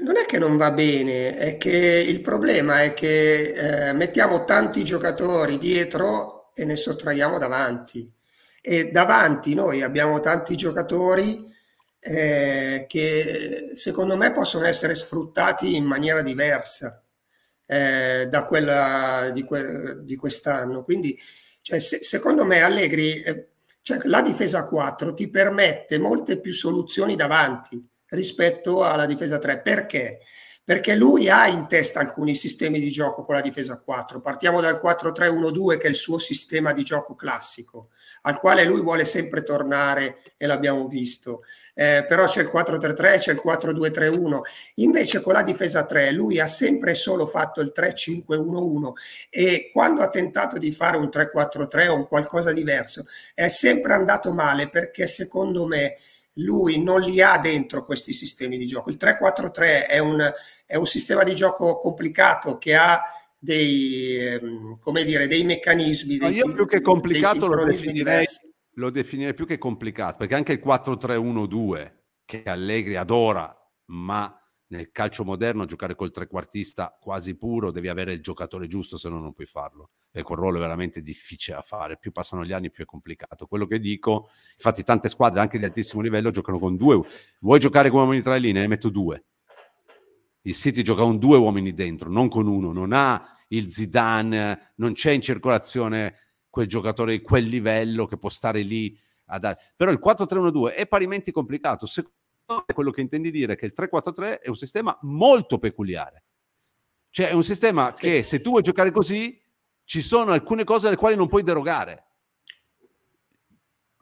Non è che non va bene, è che il problema è che eh, mettiamo tanti giocatori dietro e ne sottraiamo davanti. E davanti noi abbiamo tanti giocatori eh, che secondo me possono essere sfruttati in maniera diversa eh, da quella di, que- di quest'anno. Quindi cioè, se- secondo me Allegri, eh, cioè, la difesa 4 ti permette molte più soluzioni davanti rispetto alla difesa 3. Perché? perché lui ha in testa alcuni sistemi di gioco con la difesa 4. Partiamo dal 4-3-1-2 che è il suo sistema di gioco classico, al quale lui vuole sempre tornare e l'abbiamo visto. Eh, però c'è il 4-3-3, c'è il 4-2-3-1. Invece con la difesa 3 lui ha sempre solo fatto il 3-5-1-1 e quando ha tentato di fare un 3-4-3 o un qualcosa diverso è sempre andato male perché secondo me lui non li ha dentro questi sistemi di gioco. Il 3-4-3 è un, è un sistema di gioco complicato che ha dei, ehm, come dire, dei meccanismi. Dei no, io più che complicato lo definirei, lo definirei più che complicato, perché anche il 4-3-1-2 che Allegri adora, ma nel calcio moderno giocare col trequartista quasi puro devi avere il giocatore giusto, se no non puoi farlo. E quel ruolo è veramente difficile da fare. Più passano gli anni, più è complicato. Quello che dico, infatti, tante squadre anche di altissimo livello giocano con due. Vuoi giocare come uomini tra le linee? Ne metto due. Il City gioca con due uomini dentro, non con uno. Non ha il Zidane, non c'è in circolazione quel giocatore di quel livello che può stare lì. A dare. Però il 4-3-1-2 è parimenti complicato. Secondo quello che intendi dire è che il 3-4-3 è un sistema molto peculiare. Cioè è un sistema sì. che se tu vuoi giocare così ci sono alcune cose alle quali non puoi derogare.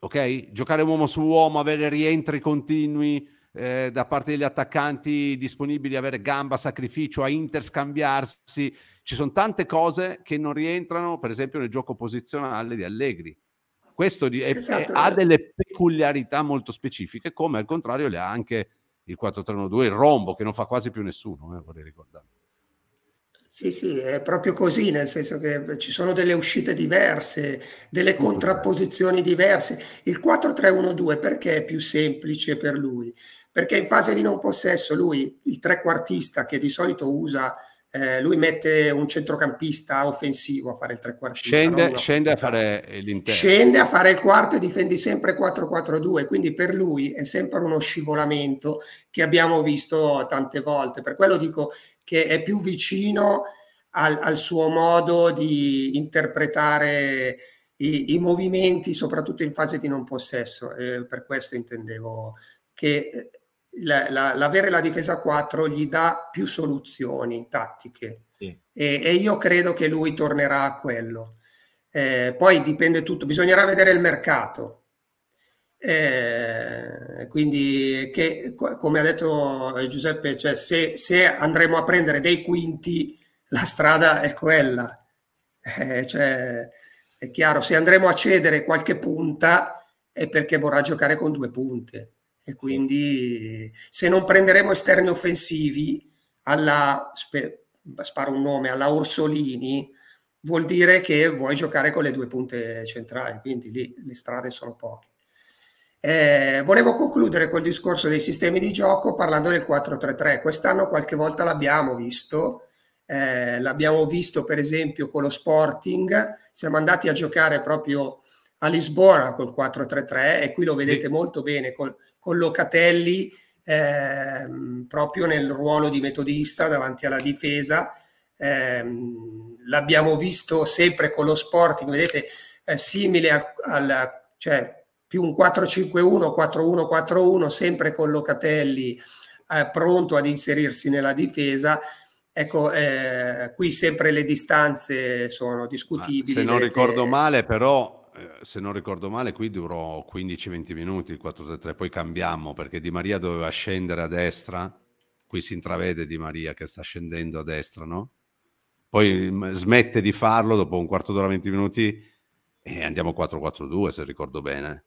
Ok? Giocare uomo su uomo, avere rientri continui eh, da parte degli attaccanti disponibili, avere gamba, sacrificio, a interscambiarsi. Ci sono tante cose che non rientrano, per esempio, nel gioco posizionale di Allegri questo è, esatto, è, ha delle peculiarità molto specifiche, come al contrario le ha anche il 4-3-1-2, il rombo che non fa quasi più nessuno, eh, vorrei ricordare. Sì, sì, è proprio così, nel senso che ci sono delle uscite diverse, delle contrapposizioni diverse. Il 4-3-1-2 perché è più semplice per lui? Perché in fase di non possesso lui, il trequartista che di solito usa eh, lui mette un centrocampista offensivo a fare il trequartista. Scende, no? scende a fare l'interno. Scende a fare il quarto e difendi sempre 4-4-2, quindi per lui è sempre uno scivolamento che abbiamo visto tante volte. Per quello dico che è più vicino al, al suo modo di interpretare i, i, movimenti, soprattutto in fase di non possesso. Eh, per questo intendevo che l'avere la, la, la difesa 4 gli dà più soluzioni tattiche sì. e, e, io credo che lui tornerà a quello. Eh, poi dipende tutto, bisognerà vedere il mercato. Eh, quindi, che, come ha detto eh, Giuseppe, cioè se, se, andremo a prendere dei quinti, la strada è quella. Eh, cioè, è chiaro, se andremo a cedere qualche punta è perché vorrà giocare con due punte e quindi se non prenderemo esterni offensivi alla, sparo un nome, alla Orsolini, vuol dire che vuoi giocare con le due punte centrali, quindi lì le strade sono poche. Eh, volevo concludere col discorso dei sistemi di gioco parlando del 4-3-3. Quest'anno qualche volta l'abbiamo visto, eh, l'abbiamo visto per esempio con lo Sporting, siamo andati a giocare proprio a Lisbona col 4-3-3 e qui lo vedete molto bene col, con Locatelli ehm, proprio nel ruolo di metodista davanti alla difesa. Ehm, l'abbiamo visto sempre con lo Sporting, vedete, è eh, simile al, al cioè, più un 4-5-1, 4-1-4-1, sempre con Locatelli eh, pronto ad inserirsi nella difesa. Ecco, eh, qui sempre le distanze sono discutibili. Ma se non ricordo male, però eh, se non ricordo male, qui durò 15-20 minuti il 4-3-3, poi cambiamo perché Di Maria doveva scendere a destra, qui si intravede Di Maria che sta scendendo a destra, no? Poi mm, smette di farlo dopo un quarto d'ora, 20 minuti e andiamo 4-4-2 se ricordo bene.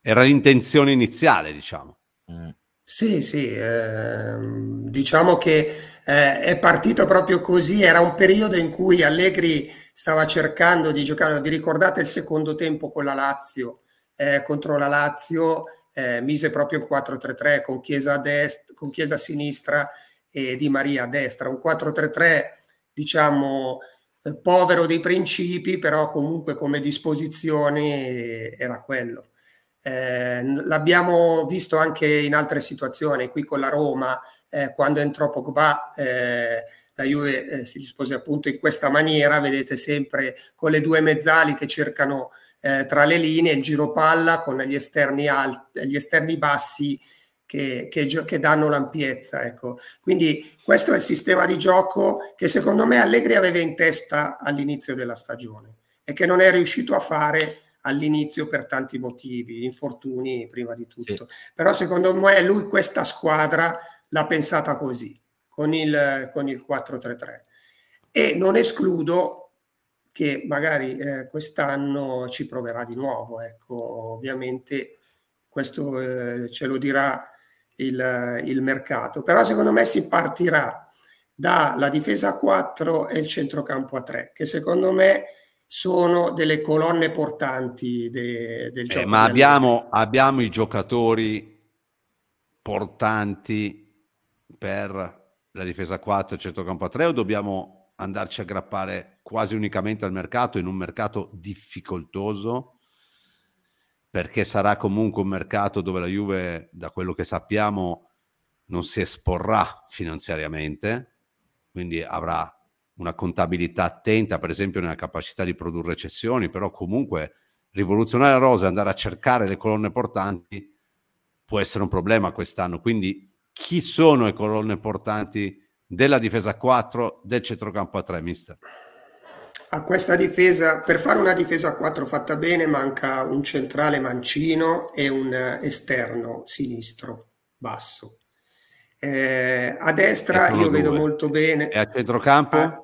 Era l'intenzione iniziale, diciamo. Mm. Sì, sì, eh, diciamo che eh, è partito proprio così, era un periodo in cui Allegri stava cercando di giocare. Vi ricordate il secondo tempo con la Lazio? Eh, contro la Lazio eh, mise proprio il 4-3-3 con Chiesa a, destra, con Chiesa a sinistra e Di Maria a destra. Un 4-3-3, diciamo, eh, povero dei principi, però comunque come disposizione era quello. Eh, l'abbiamo visto anche in altre situazioni, qui con la Roma, eh, quando entrò Pogba eh, la Juve eh, si dispose appunto in questa maniera, vedete sempre con le due mezzali che cercano eh, tra le linee, il giro palla con gli esterni, alti, gli esterni bassi che, che, che, danno l'ampiezza. Ecco. Quindi questo è il sistema di gioco che secondo me Allegri aveva in testa all'inizio della stagione e che non è riuscito a fare all'inizio per tanti motivi, infortuni prima di tutto. Sì. Però secondo me lui questa squadra l'ha pensata così con il, con il 433. E non escludo che magari eh, quest'anno ci proverà di nuovo. Ecco, ovviamente questo eh, ce lo dirà il, il, mercato, però secondo me si partirà dalla difesa a 4 e il centrocampo a 3, che secondo me sono delle colonne portanti de, del eh, gioco. Eh, ma abbiamo, abbiamo i giocatori portanti per la difesa 4 e centrocampo a 3 o dobbiamo andarci a aggrappare quasi unicamente al mercato in un mercato difficoltoso? Perché sarà comunque un mercato dove la Juve, da quello che sappiamo, non si esporrà finanziariamente, quindi avrà una contabilità attenta, per esempio nella capacità di produrre cessioni, però comunque rivoluzionare la rosa e andare a cercare le colonne portanti può essere un problema quest'anno. Quindi chi sono le colonne portanti della difesa 4 del centrocampo a 3, mister? A questa difesa, per fare una difesa a 4 fatta bene, manca un centrale mancino e un eh, esterno sinistro basso. Eh, a destra io due. vedo molto bene. E a centrocampo? A,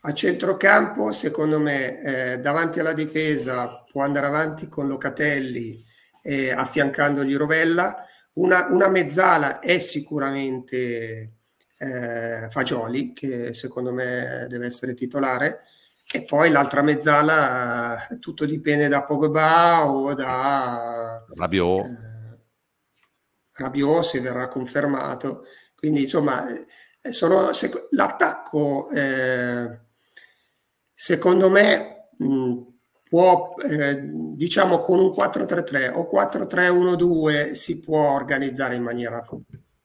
a centrocampo, secondo me, eh, davanti alla difesa può andare avanti con Locatelli eh, affiancandogli Rovella una, una mezzala è sicuramente eh, Fagioli, che secondo me deve essere titolare, e poi l'altra mezzala eh, tutto dipende da Pogba o da Rabiot. Eh, Rabiot se verrà confermato. Quindi insomma, eh, sono, se, l'attacco eh, secondo me... Mh, può, eh, diciamo, con un 4-3-3 o 4-3-1-2 si può organizzare in maniera,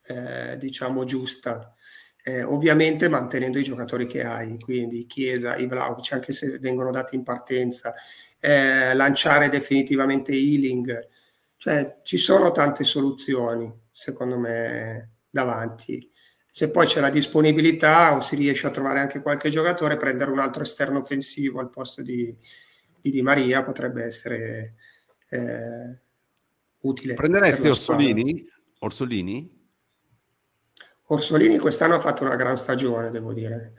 eh, diciamo, giusta. Eh, ovviamente mantenendo i giocatori che hai, quindi Chiesa, i Vlaovic, cioè anche se vengono dati in partenza, eh, lanciare definitivamente Healing, cioè ci sono tante soluzioni, secondo me, davanti. Se poi c'è la disponibilità o si riesce a trovare anche qualche giocatore, prendere un altro esterno offensivo al posto di, di Di Maria potrebbe essere eh, utile. Prenderesti Orsolini? Orsolini? Orsolini quest'anno ha fatto una gran stagione, devo dire,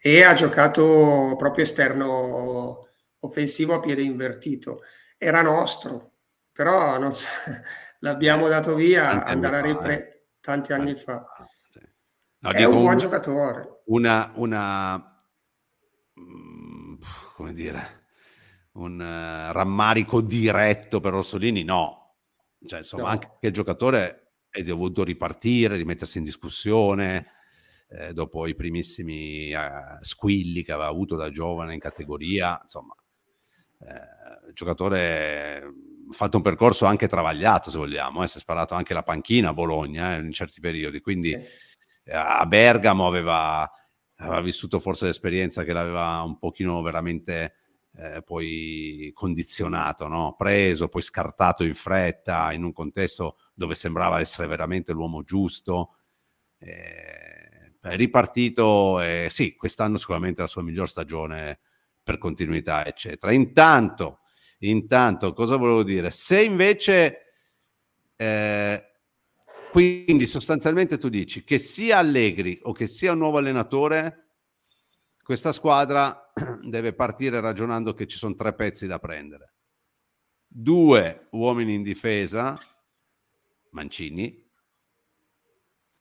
e ha giocato proprio esterno offensivo a piede invertito. Era nostro, però non so, l'abbiamo eh, dato via tanti andare a riprendere eh. tanti anni fa. Eh, ah, no, È un buon un, giocatore. Una, una, mm, come dire, un uh, rammarico diretto per Rossolini, no. Cioè, insomma, no. anche il giocatore è dovuto ripartire, rimettersi in discussione eh, dopo i primissimi uh, squilli che aveva avuto da giovane in categoria. Insomma, eh, il giocatore ha mm, fatto un percorso anche travagliato, se vogliamo. Eh, si è sparato anche la panchina a Bologna eh, in certi periodi, quindi sì. a Bergamo aveva, aveva vissuto forse l'esperienza che l'aveva un pochino veramente eh, poi condizionato, no? preso, poi scartato in fretta in un contesto dove sembrava essere veramente l'uomo giusto. Eh, è ripartito, eh, sì, quest'anno sicuramente la sua miglior stagione per continuità, eccetera. Intanto, intanto cosa volevo dire? Se invece, eh, quindi sostanzialmente tu dici che sia Allegri o che sia un nuovo allenatore, questa squadra deve partire ragionando che ci sono tre pezzi da prendere. Due uomini in difesa, Mancini,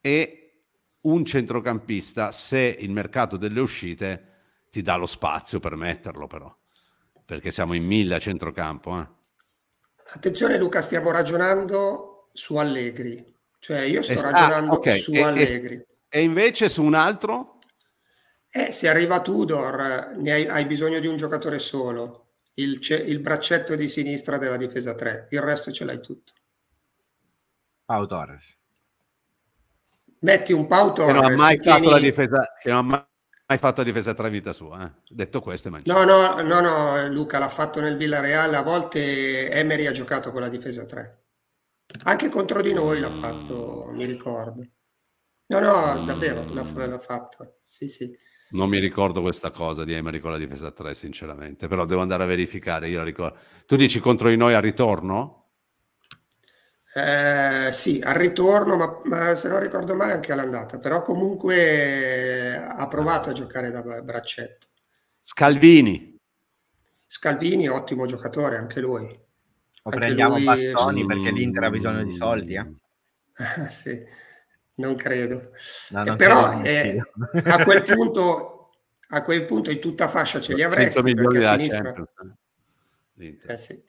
e un centrocampista se il mercato delle uscite ti dà lo spazio per metterlo però, perché siamo in mille a centrocampo. Eh. Attenzione Luca, stiamo ragionando su Allegri, cioè io sto ah, ragionando okay. su e, Allegri. E, e invece su un altro? Eh, se arriva Tudor, ne hai, hai, bisogno di un giocatore solo, il, il braccetto di sinistra della difesa 3, il resto ce l'hai tutto. Pau Torres. Metti un Pau Torres. Che non ha mai fatto tieni... la difesa, che non ha mai fatto la difesa tra vita sua. Eh? Detto questo, no, no, no, no, Luca l'ha fatto nel Villarreal. A volte Emery ha giocato con la difesa 3. Anche contro di noi l'ha fatto, mi ricordo. No, no, davvero l'ha, l'ha fatto. Sì, sì. Non mi ricordo questa cosa di Emery con la difesa 3, sinceramente, però devo andare a verificare. Io la ricordo. Tu dici contro di noi al ritorno? Eh, sì, al ritorno, ma, ma, se non ricordo mai anche all'andata, però comunque eh, ha provato a giocare da braccetto. Scalvini. Scalvini, ottimo giocatore, anche lui. O anche prendiamo lui... bastoni perché l'Inter ha bisogno di soldi. Eh? sì non credo. No, eh, non però credo eh, a, quel punto, a quel punto in tutta fascia ce li avresti perché a sinistra... Eh. eh sì.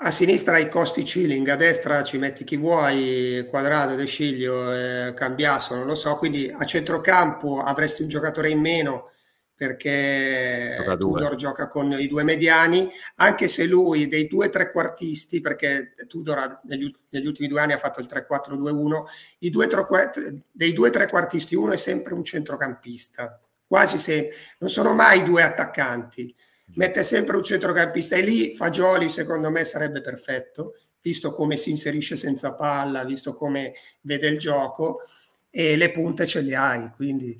A sinistra hai costi chilling, a destra ci metti chi vuoi, Quadrado, De Sciglio, eh, Cambiasso, non lo so, quindi a centrocampo avresti un giocatore in meno, perché Tudor gioca con i due mediani, anche se lui dei due trequartisti, perché Tudor ha, negli, negli, ultimi due anni ha fatto il 3-4-2-1, due tre, dei due trequartisti uno è sempre un centrocampista, quasi sempre, non sono mai due attaccanti, mette sempre un centrocampista e lì Fagioli secondo me sarebbe perfetto, visto come si inserisce senza palla, visto come vede il gioco e le punte ce le hai, quindi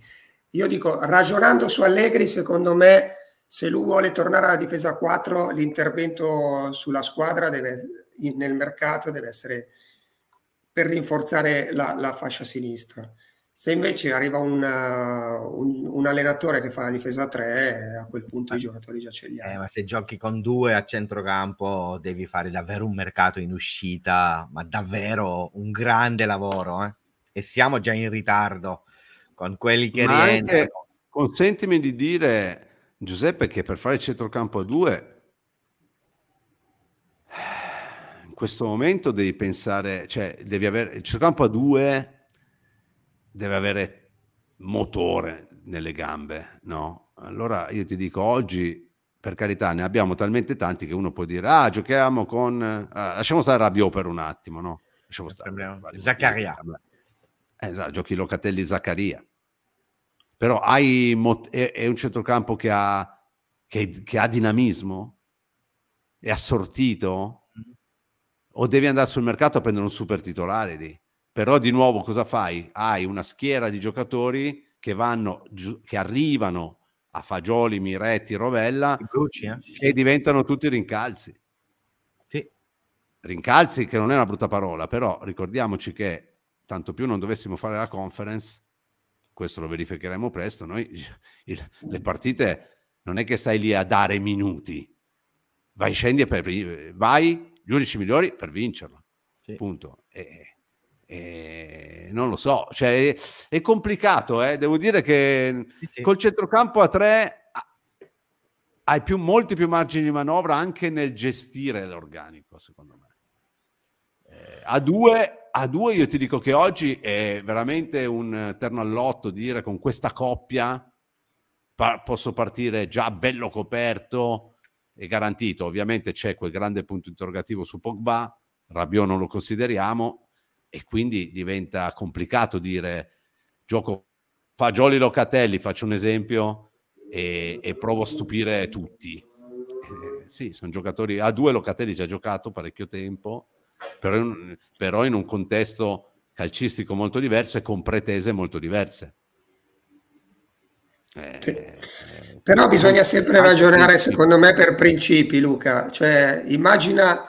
io dico, ragionando su Allegri, secondo me, se lui vuole tornare alla difesa 4, l'intervento sulla squadra deve, nel mercato deve essere per rinforzare la, la fascia sinistra. Se invece arriva una, uh, un, un, allenatore che fa la difesa 3, a quel punto ma, i giocatori già ce li hanno. Eh, ma se giochi con due a centrocampo devi fare davvero un mercato in uscita, ma davvero un grande lavoro. Eh? E siamo già in ritardo con quelli che Ma rientrano. Anche, consentimi di dire, Giuseppe, che per fare il centrocampo a due in questo momento devi pensare, cioè devi avere il centrocampo a due deve avere motore nelle gambe, no? Allora io ti dico oggi per carità ne abbiamo talmente tanti che uno può dire "Ah, giochiamo con ah, lasciamo stare Rabiot per un attimo, no? Lasciamo cioè, stare Zaccaria. Eh, esatto, giochi Locatelli Zaccaria però hai, è, è, un centrocampo che ha, che, che ha dinamismo? È assortito? O devi andare sul mercato a prendere un super titolare lì? Però di nuovo cosa fai? Hai una schiera di giocatori che, vanno, che arrivano a Fagioli, Miretti, Rovella Bruci, eh? e diventano tutti rincalzi. Sì. Rincalzi che non è una brutta parola, però ricordiamoci che tanto più non dovessimo fare la conference, questo lo verificheremo presto, noi il, mm. le partite non è che stai lì a dare minuti, vai scendi per, vai gli 11 migliori per vincerlo. sì. punto. E, e non lo so, cioè, è, complicato, eh? devo dire che sì, sì. col centrocampo a tre hai più, molti più margini di manovra anche nel gestire l'organico, secondo me. Eh, a due a due io ti dico che oggi è veramente un terno all'otto dire con questa coppia pa- posso partire già bello coperto e garantito. Ovviamente c'è quel grande punto interrogativo su Pogba, Rabiot non lo consideriamo e quindi diventa complicato dire gioco fagioli locatelli, faccio un esempio, e, e provo a stupire tutti. Eh, sì, sono giocatori, a due locatelli già giocato parecchio tempo però in, però in un contesto calcistico molto diverso e con pretese molto diverse. Eh, sì. Però bisogna eh, sempre ragionare, secondo me, per principi, Luca. Cioè, immagina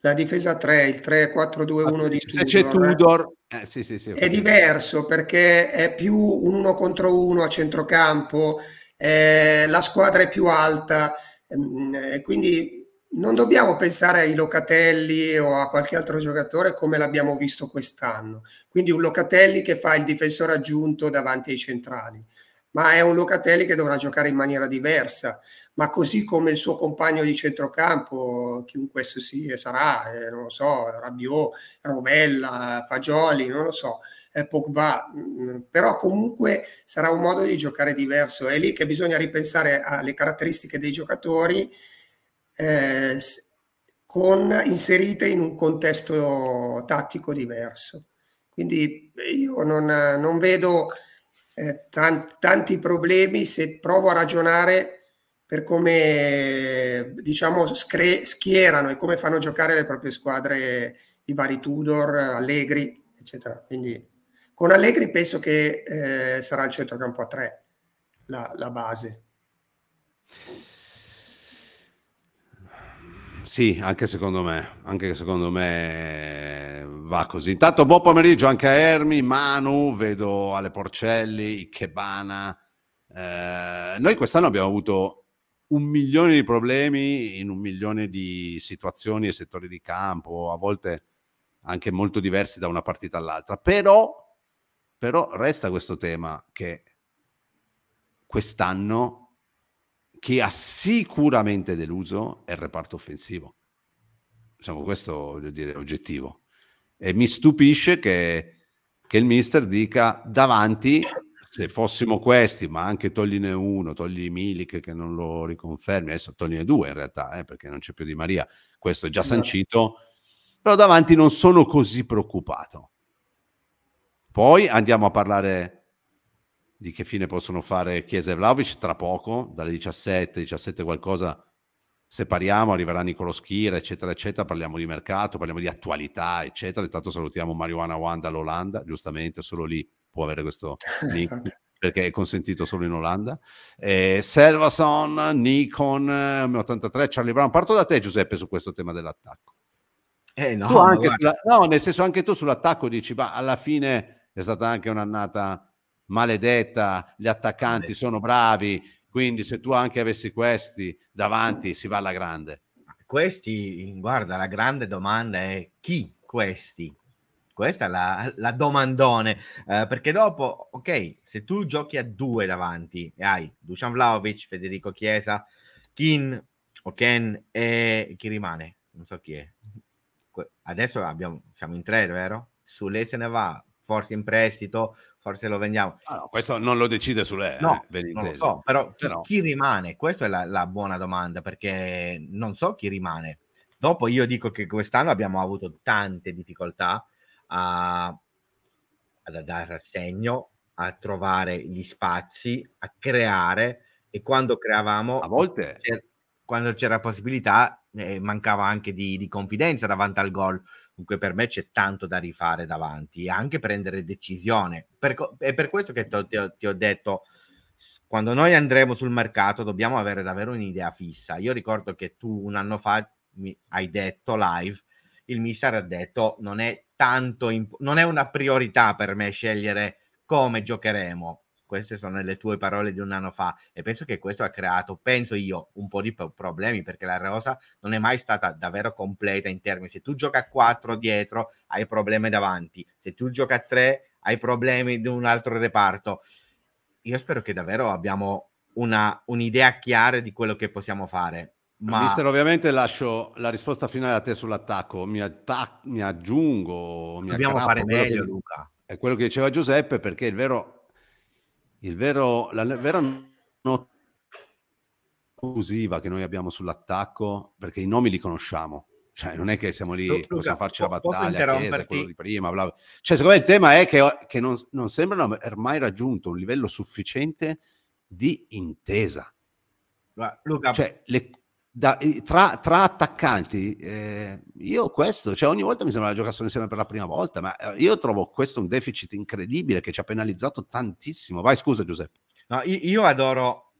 la difesa 3, il 3-4-2-1 ah, di Tudor. Se c'è eh. Tudor... Eh, sì, sì, sì, è diverso perché è più un 1 contro 1 a centrocampo, eh, la squadra è più alta, mm, quindi non dobbiamo pensare ai Locatelli o a qualche altro giocatore come l'abbiamo visto quest'anno. Quindi un Locatelli che fa il difensore aggiunto davanti ai centrali, ma è un Locatelli che dovrà giocare in maniera diversa, ma così come il suo compagno di centrocampo, chiunque esso sia, sarà, eh, non lo so, Rabiot, Rovella, Fagioli, non lo so, eh, Pogba, mm, però comunque sarà un modo di giocare diverso. È lì che bisogna ripensare alle caratteristiche dei giocatori eh, con, inserite in un contesto tattico diverso. Quindi io non, non vedo eh, tan, tanti problemi se provo a ragionare per come diciamo, schierano e come fanno giocare le proprie squadre i vari Tudor, Allegri, eccetera. Quindi con Allegri penso che eh, sarà il centrocampo a tre la, la base. Sì, anche secondo me, anche secondo me eh, va così. Intanto buon pomeriggio anche a Ermi, Manu, vedo Ale Porcelli, Ikebana. Eh, noi quest'anno abbiamo avuto un milione di problemi in un milione di situazioni e settori di campo, a volte anche molto diversi da una partita all'altra, però, però resta questo tema che quest'anno che ha sicuramente deluso è il reparto offensivo. Diciamo, questo voglio dire, oggettivo. E mi stupisce che, che il mister dica davanti se fossimo questi, ma anche togline uno, togli Milik che non lo riconfermi, adesso togline due in realtà, eh, perché non c'è più Di Maria, questo è già sancito, però davanti non sono così preoccupato. Poi andiamo a parlare di che fine possono fare Chiesa e Vlaovic tra poco, dalle 17, 17 qualcosa, separiamo, arriverà Nicolo Schira, eccetera, eccetera, parliamo di mercato, parliamo di attualità, eccetera. Intanto salutiamo Marijuana One dall'Olanda, giustamente, solo lì può avere questo link. Esatto. perché è consentito solo in Olanda. Eh, Selvason, Nikon, 83, eh, Charlie Brown. Parto da te, Giuseppe, su questo tema dell'attacco. Eh, no, sulla, no, nel senso anche tu sull'attacco dici, ma alla fine è stata anche un'annata maledetta, gli attaccanti sono bravi, quindi se tu anche avessi questi davanti si va alla grande. Questi, guarda, la grande domanda è chi questi? Questa è la, la domandone, eh, perché dopo, ok, se tu giochi a due davanti e hai Dusan Vlaovic, Federico Chiesa, Kin, Oken e chi rimane? Non so chi è. Adesso abbiamo, siamo in tre, vero? Sulle se ne va, forse in prestito, forse lo vendiamo. Ah, questo non lo decide su lei, no, eh, non lo so, però, però chi, rimane? Questa è la, la, buona domanda perché non so chi rimane. Dopo io dico che quest'anno abbiamo avuto tante difficoltà a, ad dare assegno, a trovare gli spazi, a creare e quando creavamo... A volte... C'era, quando c'era possibilità eh, mancava anche di, di confidenza davanti al gol comunque per me c'è tanto da rifare davanti, e anche prendere decisione. Per è per questo che ti ho, ti, ho, ti ho, detto, quando noi andremo sul mercato dobbiamo avere davvero un'idea fissa. Io ricordo che tu un anno fa mi hai detto live, il mister ha detto non è tanto, imp- non è una priorità per me scegliere come giocheremo, queste sono le tue parole di un anno fa e penso che questo ha creato, penso io, un po' di problemi perché la rosa non è mai stata davvero completa in termini. Se tu giochi a 4 dietro hai problemi davanti, se tu giochi a 3 hai problemi di un altro reparto. Io spero che davvero abbiamo una, un'idea chiara di quello che possiamo fare. Ma... Mister, ovviamente lascio la risposta finale a te sull'attacco. Mi, attac- mi aggiungo. Mi Dobbiamo fare meglio, che, Luca. È quello che diceva Giuseppe, perché il vero il vero, la vera nota abusiva che noi abbiamo sull'attacco, perché i nomi li conosciamo, cioè non è che siamo lì, Luca, possiamo farci la battaglia, chiesa, quello di prima, bla bla. Cioè, secondo me il tema è che, che non, non sembrano ormai raggiunto un livello sufficiente di intesa. Luca, cioè, le, da, eh, tra, tra, attaccanti, eh, io questo, cioè ogni volta mi sembrava giocassero insieme per la prima volta, ma eh, io trovo questo un deficit incredibile che ci ha penalizzato tantissimo. Vai, scusa Giuseppe. No, io, adoro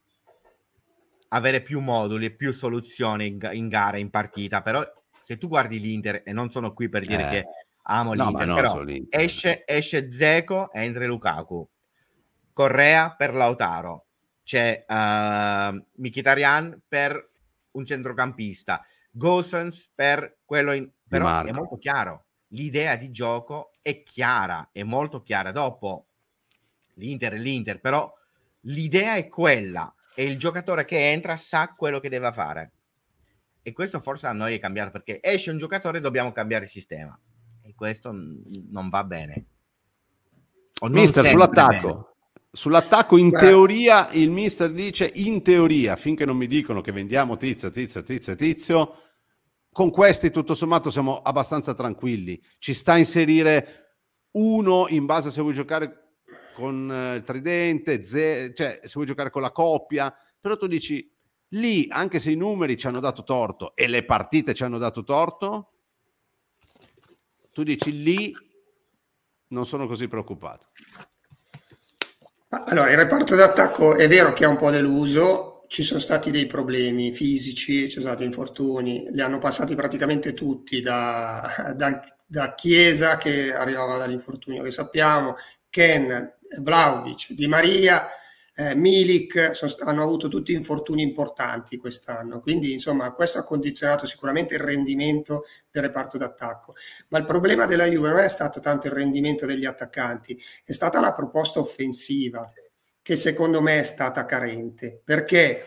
avere più moduli e più soluzioni in, in, gara, in partita, però se tu guardi l'Inter, e non sono qui per dire eh, che amo l'Inter, no, però l'Inter. esce, esce Zeco, entra Lukaku, Correa per Lautaro, c'è uh, Mkhitaryan per un centrocampista, Gosens per quello in... però Marco. è molto chiaro, l'idea di gioco è chiara, è molto chiara, dopo l'Inter è l'Inter, però l'idea è quella e il giocatore che entra sa quello che deve fare. E questo forse a noi è cambiato perché esce un giocatore e dobbiamo cambiare il sistema. E questo non va bene. Mister, sull'attacco. Bene. Sull'attacco, in Beh. teoria, il mister dice, in teoria, finché non mi dicono che vendiamo tizio, tizio, tizio, tizio, con questi tutto sommato siamo abbastanza tranquilli. Ci sta a inserire uno in base a se vuoi giocare con eh, il tridente, ze- cioè se vuoi giocare con la coppia, però tu dici, lì, anche se i numeri ci hanno dato torto e le partite ci hanno dato torto, tu dici lì non sono così preoccupato. Allora, il reparto d'attacco è vero che è un po' deluso, ci sono stati dei problemi fisici, ci sono stati infortuni, li hanno passati praticamente tutti, da, da, da Chiesa che arrivava dall'infortunio che sappiamo, Ken, Vlaovic, Di Maria, eh, Milik sono, hanno avuto tutti infortuni importanti quest'anno, quindi insomma questo ha condizionato sicuramente il rendimento del reparto d'attacco, ma il problema della Juve non è stato tanto il rendimento degli attaccanti, è stata la proposta offensiva che secondo me è stata carente, perché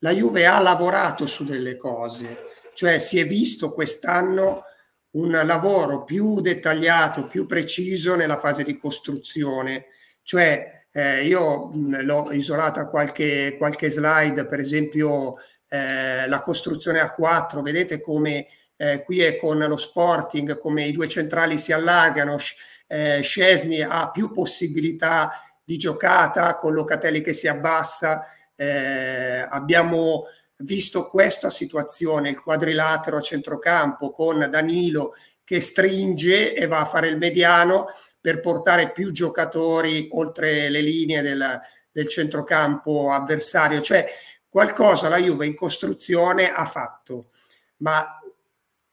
la Juve ha lavorato su delle cose, cioè si è visto quest'anno un lavoro più dettagliato, più preciso nella fase di costruzione, cioè eh, io mh, mm, l'ho isolata qualche, qualche slide, per esempio eh, la costruzione a 4, vedete come eh, qui è con lo Sporting, come i due centrali si allargano, eh, Scesni ha più possibilità di giocata con Locatelli che si abbassa, eh, abbiamo visto questa situazione, il quadrilatero a centrocampo con Danilo che stringe e va a fare il mediano per portare più giocatori oltre le linee del, del centrocampo avversario. Cioè qualcosa la Juve in costruzione ha fatto, ma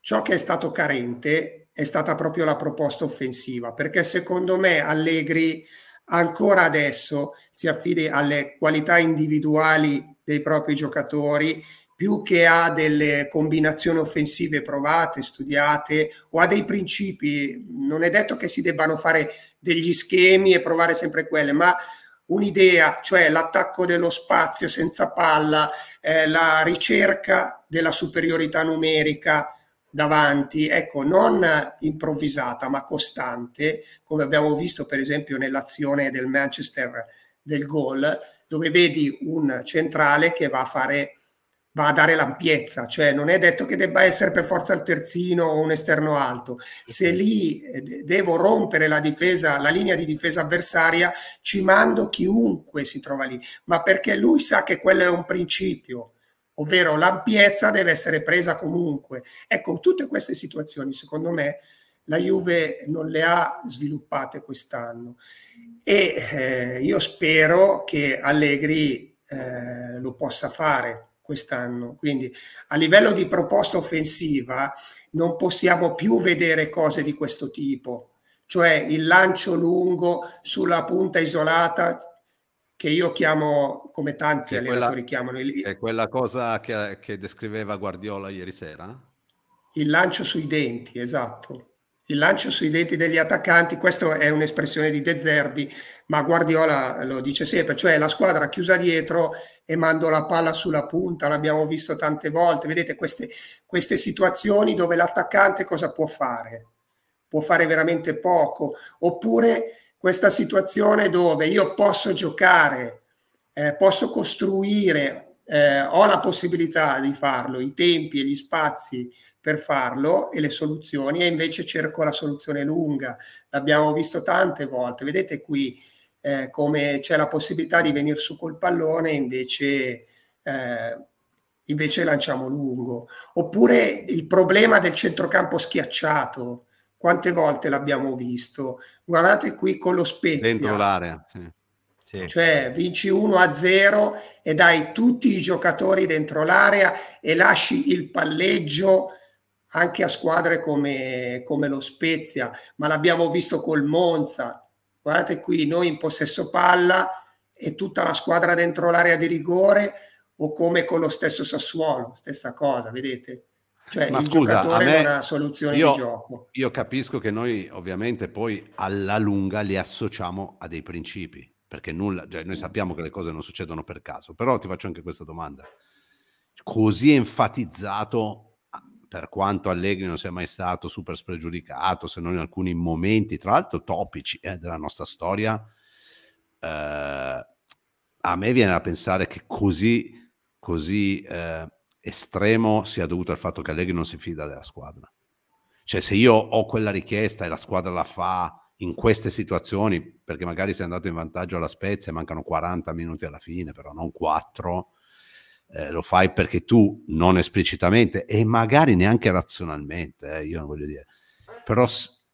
ciò che è stato carente è stata proprio la proposta offensiva, perché secondo me Allegri ancora adesso si affida alle qualità individuali dei propri giocatori più che a delle combinazioni offensive provate, studiate o a dei principi, non è detto che si debbano fare degli schemi e provare sempre quelle, ma un'idea, cioè l'attacco dello spazio senza palla, eh, la ricerca della superiorità numerica davanti, ecco, non improvvisata ma costante, come abbiamo visto per esempio nell'azione del Manchester del gol, dove vedi un centrale che va a fare va a dare l'ampiezza, cioè non è detto che debba essere per forza il terzino o un esterno alto. Se lì eh, devo rompere la difesa, la linea di difesa avversaria, ci mando chiunque si trova lì, ma perché lui sa che quello è un principio, ovvero l'ampiezza deve essere presa comunque. Ecco, tutte queste situazioni, secondo me, la Juve non le ha sviluppate quest'anno e eh, io spero che Allegri eh, lo possa fare quest'anno. Quindi a livello di proposta offensiva non possiamo più vedere cose di questo tipo, cioè il lancio lungo sulla punta isolata che io chiamo, come tanti che allenatori quella, chiamano... Il, è quella cosa che, che descriveva Guardiola ieri sera? Il lancio sui denti, esatto il lancio sui denti degli attaccanti, questa è un'espressione di De Zerbi, ma Guardiola lo dice sempre, cioè la squadra chiusa dietro e mando la palla sulla punta, l'abbiamo visto tante volte, vedete queste, queste situazioni dove l'attaccante cosa può fare? Può fare veramente poco, oppure questa situazione dove io posso giocare, eh, posso costruire eh, ho la possibilità di farlo, i tempi e gli spazi per farlo e le soluzioni, e invece cerco la soluzione lunga. L'abbiamo visto tante volte, vedete qui eh, come c'è la possibilità di venire su col pallone, invece, eh, invece lanciamo lungo. Oppure il problema del centrocampo schiacciato, quante volte l'abbiamo visto? Guardate qui con lo Spezia. Dentro l'area, sì sì. Cioè vinci 1 0 e dai tutti i giocatori dentro l'area e lasci il palleggio anche a squadre come, come lo Spezia, ma l'abbiamo visto col Monza. Guardate qui, noi in possesso palla e tutta la squadra dentro l'area di rigore o come con lo stesso Sassuolo, stessa cosa, vedete? Cioè Ma il scusa, giocatore me, una soluzione io, di gioco. Io capisco che noi ovviamente poi alla lunga li associamo a dei principi perché nulla, cioè noi mm. sappiamo che le cose non succedono per caso, però ti faccio anche questa domanda. Così enfatizzato, per quanto Allegri non sia mai stato super spregiudicato, se non in alcuni momenti, tra l'altro topici eh, della nostra storia, eh, a me viene a pensare che così, così eh, estremo sia dovuto al fatto che Allegri non si fida della squadra. Cioè se io ho quella richiesta e la squadra la fa, in queste situazioni, perché magari sei andato in vantaggio alla Spezia, e mancano 40 minuti alla fine, però non 4, eh, lo fai perché tu non esplicitamente e magari neanche razionalmente, eh, io non voglio dire, però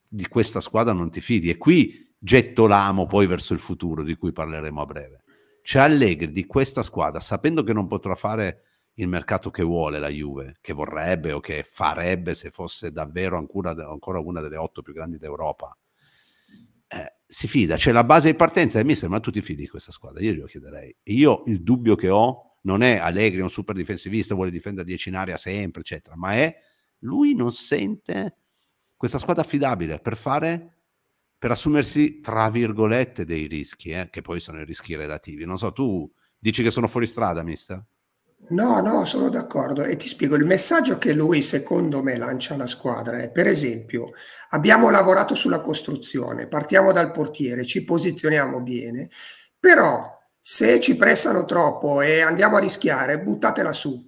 di questa squadra non ti fidi e qui getto l'amo poi verso il futuro di cui parleremo a breve. C'è Allegri di questa squadra, sapendo che non potrà fare il mercato che vuole la Juve, che vorrebbe o che farebbe se fosse davvero ancora, ancora una delle otto più grandi d'Europa, si fida, c'è cioè, la base di partenza è mister, ma tu ti fidi di questa squadra? Io glielo chiederei. io il dubbio che ho non è Allegri, è un super difensivista, vuole difendere 10 in area sempre, eccetera, ma è lui non sente questa squadra affidabile per fare per assumersi tra virgolette dei rischi, eh, che poi sono i rischi relativi. Non so, tu dici che sono fuori strada, mister? No, no, sono d'accordo e ti spiego il messaggio che lui secondo me lancia alla squadra è, per esempio, abbiamo lavorato sulla costruzione, partiamo dal portiere, ci posizioniamo bene, però se ci prestano troppo e andiamo a rischiare, buttatela su.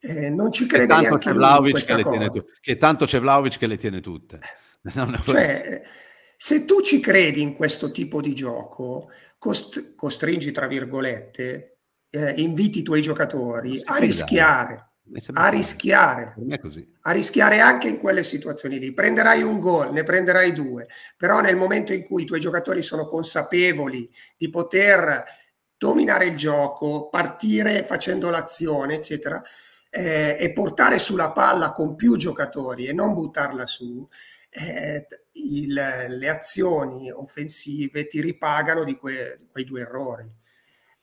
Eh, non ci crede che tanto neanche che, le tiene tu- che tanto c'è Vlaovic che le tiene tutte. Eh, cioè, eh, se tu ci credi in questo tipo di gioco, cost- costringi, tra virgolette, eh, inviti i tuoi giocatori a rischiare, a rischiare, a rischiare anche in quelle situazioni lì. Prenderai un gol, ne prenderai due, però nel momento in cui i tuoi giocatori sono consapevoli di poter dominare il gioco, partire facendo l'azione, eccetera, eh, e portare sulla palla con più giocatori e non buttarla su, eh, il, le azioni offensive ti ripagano di, que, di quei due errori.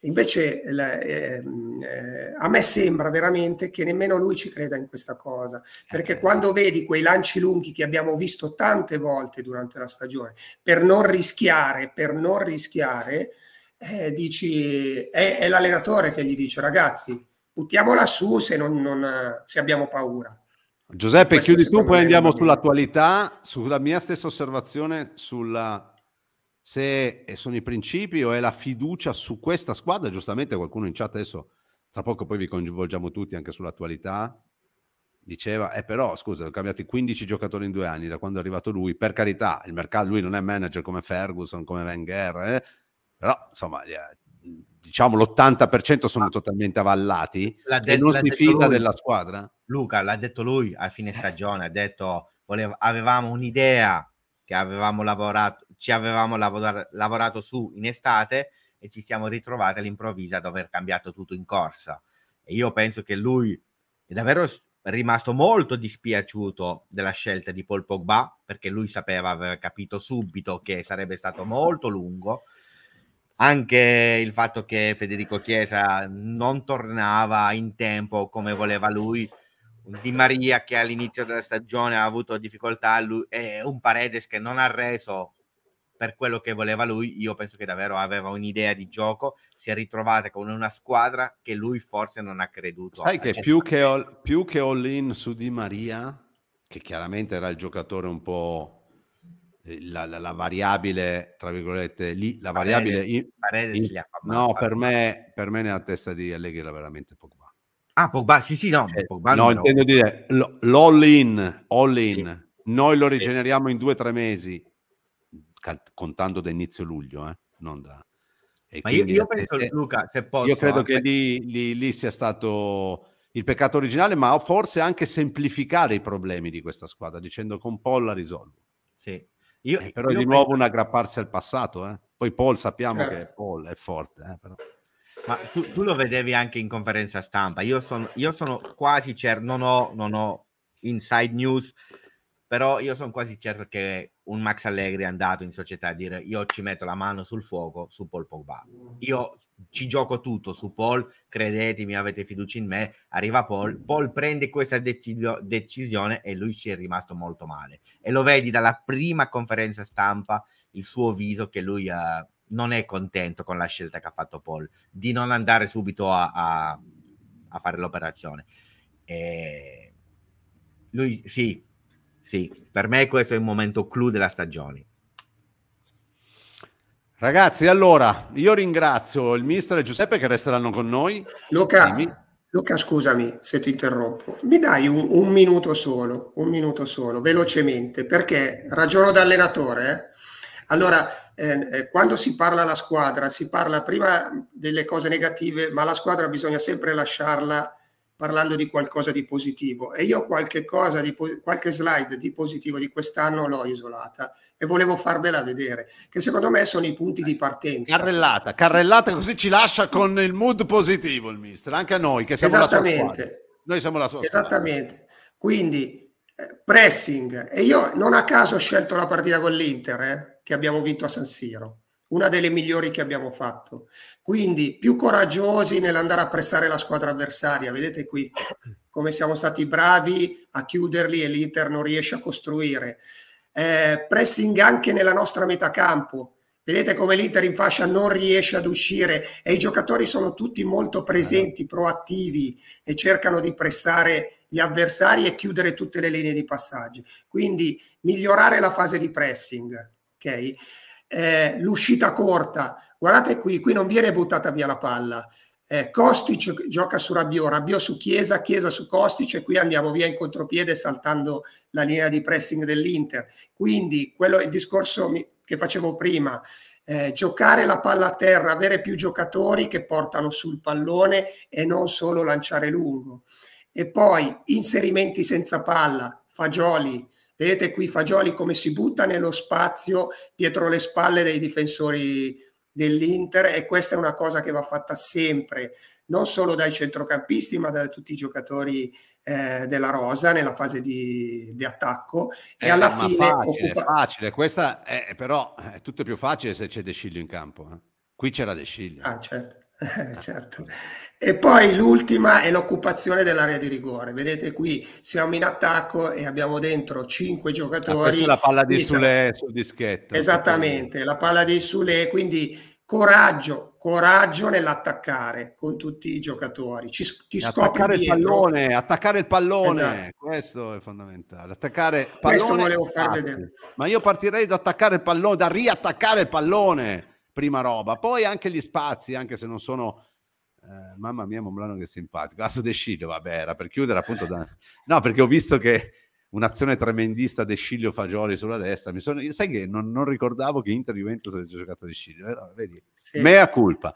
Invece la, ehm, eh, a me sembra veramente che nemmeno lui ci creda in questa cosa, perché eh. quando vedi quei lanci lunghi che abbiamo visto tante volte durante la stagione, per non rischiare, per non rischiare, eh, dici, è, è l'allenatore che gli dice ragazzi, buttiamola su se, non, non, se abbiamo paura. Giuseppe, chiudi tu, poi andiamo sull'attualità, sulla mia stessa osservazione sulla se sono i principi o è la fiducia su questa squadra, giustamente qualcuno in chat adesso, tra poco poi vi coinvolgiamo tutti anche sull'attualità, diceva, eh però scusa, ho cambiato 15 giocatori in due anni da quando è arrivato lui, per carità, il mercato, lui non è manager come Ferguson, come Wenger, eh? però insomma, diciamo l'80% sono totalmente avallati l'ha e non si fida della squadra. Luca, l'ha detto lui a fine eh. stagione, ha detto, voleva, avevamo un'idea che avevamo lavorato, ci avevamo lav- lavorato su in estate e ci siamo ritrovati all'improvviso ad aver cambiato tutto in corsa. E io penso che lui è davvero rimasto molto dispiaciuto della scelta di Paul Pogba, perché lui sapeva, aveva capito subito che sarebbe stato molto lungo. Anche il fatto che Federico Chiesa non tornava in tempo come voleva lui, di Maria che all'inizio della stagione ha avuto difficoltà lui, e un Paredes che non ha reso per quello che voleva lui, io penso che davvero aveva un'idea di gioco, si è ritrovata con una squadra che lui forse non ha creduto. Sai che più che, all, più che all in su Di Maria, che chiaramente era il giocatore un po'... Eh, la, la, la, variabile, tra virgolette, lì, la variabile... Paredes, in, Paredes in, male, no, per me, per me nella testa di Allegri era veramente Pogba. Ah, Pogba, sì, sì, no. Eh, Pogba no, intendo no. dire, l'all in, all in, sì. noi lo rigeneriamo sì. in due o tre mesi, contando da inizio luglio, eh? non da... E Ma quindi, io, io, penso, eh, Luca, se posso... Io credo anche... che lì, lì, lì sia stato il peccato originale, ma forse anche semplificare i problemi di questa squadra, dicendo con Paul la risolvo. Sì. Io, eh, però io di nuovo un aggrapparsi al passato. Eh? Poi Paul sappiamo eh. che certo. Paul è forte. Eh, ma tu, tu, lo vedevi anche in conferenza stampa. Io, son, io sono quasi certo, non ho, non ho inside news, però io sono quasi certo che un Max Allegri è andato in società a dire io ci metto la mano sul fuoco su Paul Pogba. Io ci gioco tutto su Paul, credetemi, avete fiducia in me, arriva Paul, Paul prende questa decido- decisione e lui ci è rimasto molto male. E lo vedi dalla prima conferenza stampa, il suo viso che lui uh, non è contento con la scelta che ha fatto Paul, di non andare subito a, a, a fare l'operazione. E... Lui sì, sì, per me questo è il momento clou della stagione. Ragazzi, allora io ringrazio il mister e Giuseppe che resteranno con noi. Luca, Luca scusami se ti interrompo, mi dai un, un, minuto solo, un minuto solo, velocemente, perché ragiono da allenatore. Eh? Allora, eh, eh quando si parla alla squadra, si parla prima delle cose negative, ma la squadra bisogna sempre lasciarla parlando di qualcosa di positivo e io qualche, cosa di, qualche slide di positivo di quest'anno l'ho isolata e volevo farvela vedere, che secondo me sono i punti di partenza. Carrellata, carrellata così ci lascia con il mood positivo il mister, anche a noi che siamo Esattamente. la sua Noi siamo la sua Esattamente. Squadra. Quindi eh, pressing e io non a caso ho scelto la partita con l'Inter eh, che abbiamo vinto a San Siro una delle migliori che abbiamo fatto. Quindi più coraggiosi nell'andare a pressare la squadra avversaria, vedete qui come siamo stati bravi a chiuderli e l'Inter non riesce a costruire. Eh, pressing anche nella nostra metà campo, vedete come l'Inter in fascia non riesce ad uscire e i giocatori sono tutti molto presenti, eh. proattivi e cercano di pressare gli avversari e chiudere tutte le linee di passaggio. Quindi migliorare la fase di pressing. Okay? eh, l'uscita corta, guardate qui, qui non viene buttata via la palla. Eh, Kostic gioca su Rabiot, Rabiot su Chiesa, Chiesa su Kostic e qui andiamo via in contropiede saltando la linea di pressing dell'Inter. Quindi quello è il discorso che facevo prima, eh, giocare la palla a terra, avere più giocatori che portano sul pallone e non solo lanciare lungo. E poi inserimenti senza palla, fagioli, Vedete qui Fagioli come si butta nello spazio dietro le spalle dei difensori dell'Inter e questa è una cosa che va fatta sempre, non solo dai centrocampisti ma da tutti i giocatori eh, della Rosa nella fase di, di attacco eh, e alla fine... Facile, occupa... facile, questa è però è tutto più facile se c'è De Sciglio in campo. Eh. Qui c'era De Sciglio. Ah certo. certo. E poi l'ultima è l'occupazione dell'area di rigore. Vedete qui siamo in attacco e abbiamo dentro cinque ah, giocatori. Ah, la palla di Sule sul dischetto. Esattamente, la palla di Sule, quindi coraggio, coraggio nell'attaccare con tutti i giocatori. Ci, ti attaccare il pallone, attaccare il pallone, esatto. questo è fondamentale. Attaccare pallone. Ma io partirei da attaccare il pallone, da riattaccare il pallone prima roba. Poi anche gli spazi, anche se non sono... Eh, mamma mia, Momblano che simpatico. Asso De Sciglio, vabbè, era per chiudere appunto. Da... No, perché ho visto che un'azione tremendista De Sciglio Fagioli sulla destra. Mi sono... Sai che non, non ricordavo che Inter Juventus avesse giocato De Sciglio, eh? vedi? Sì. Mea culpa.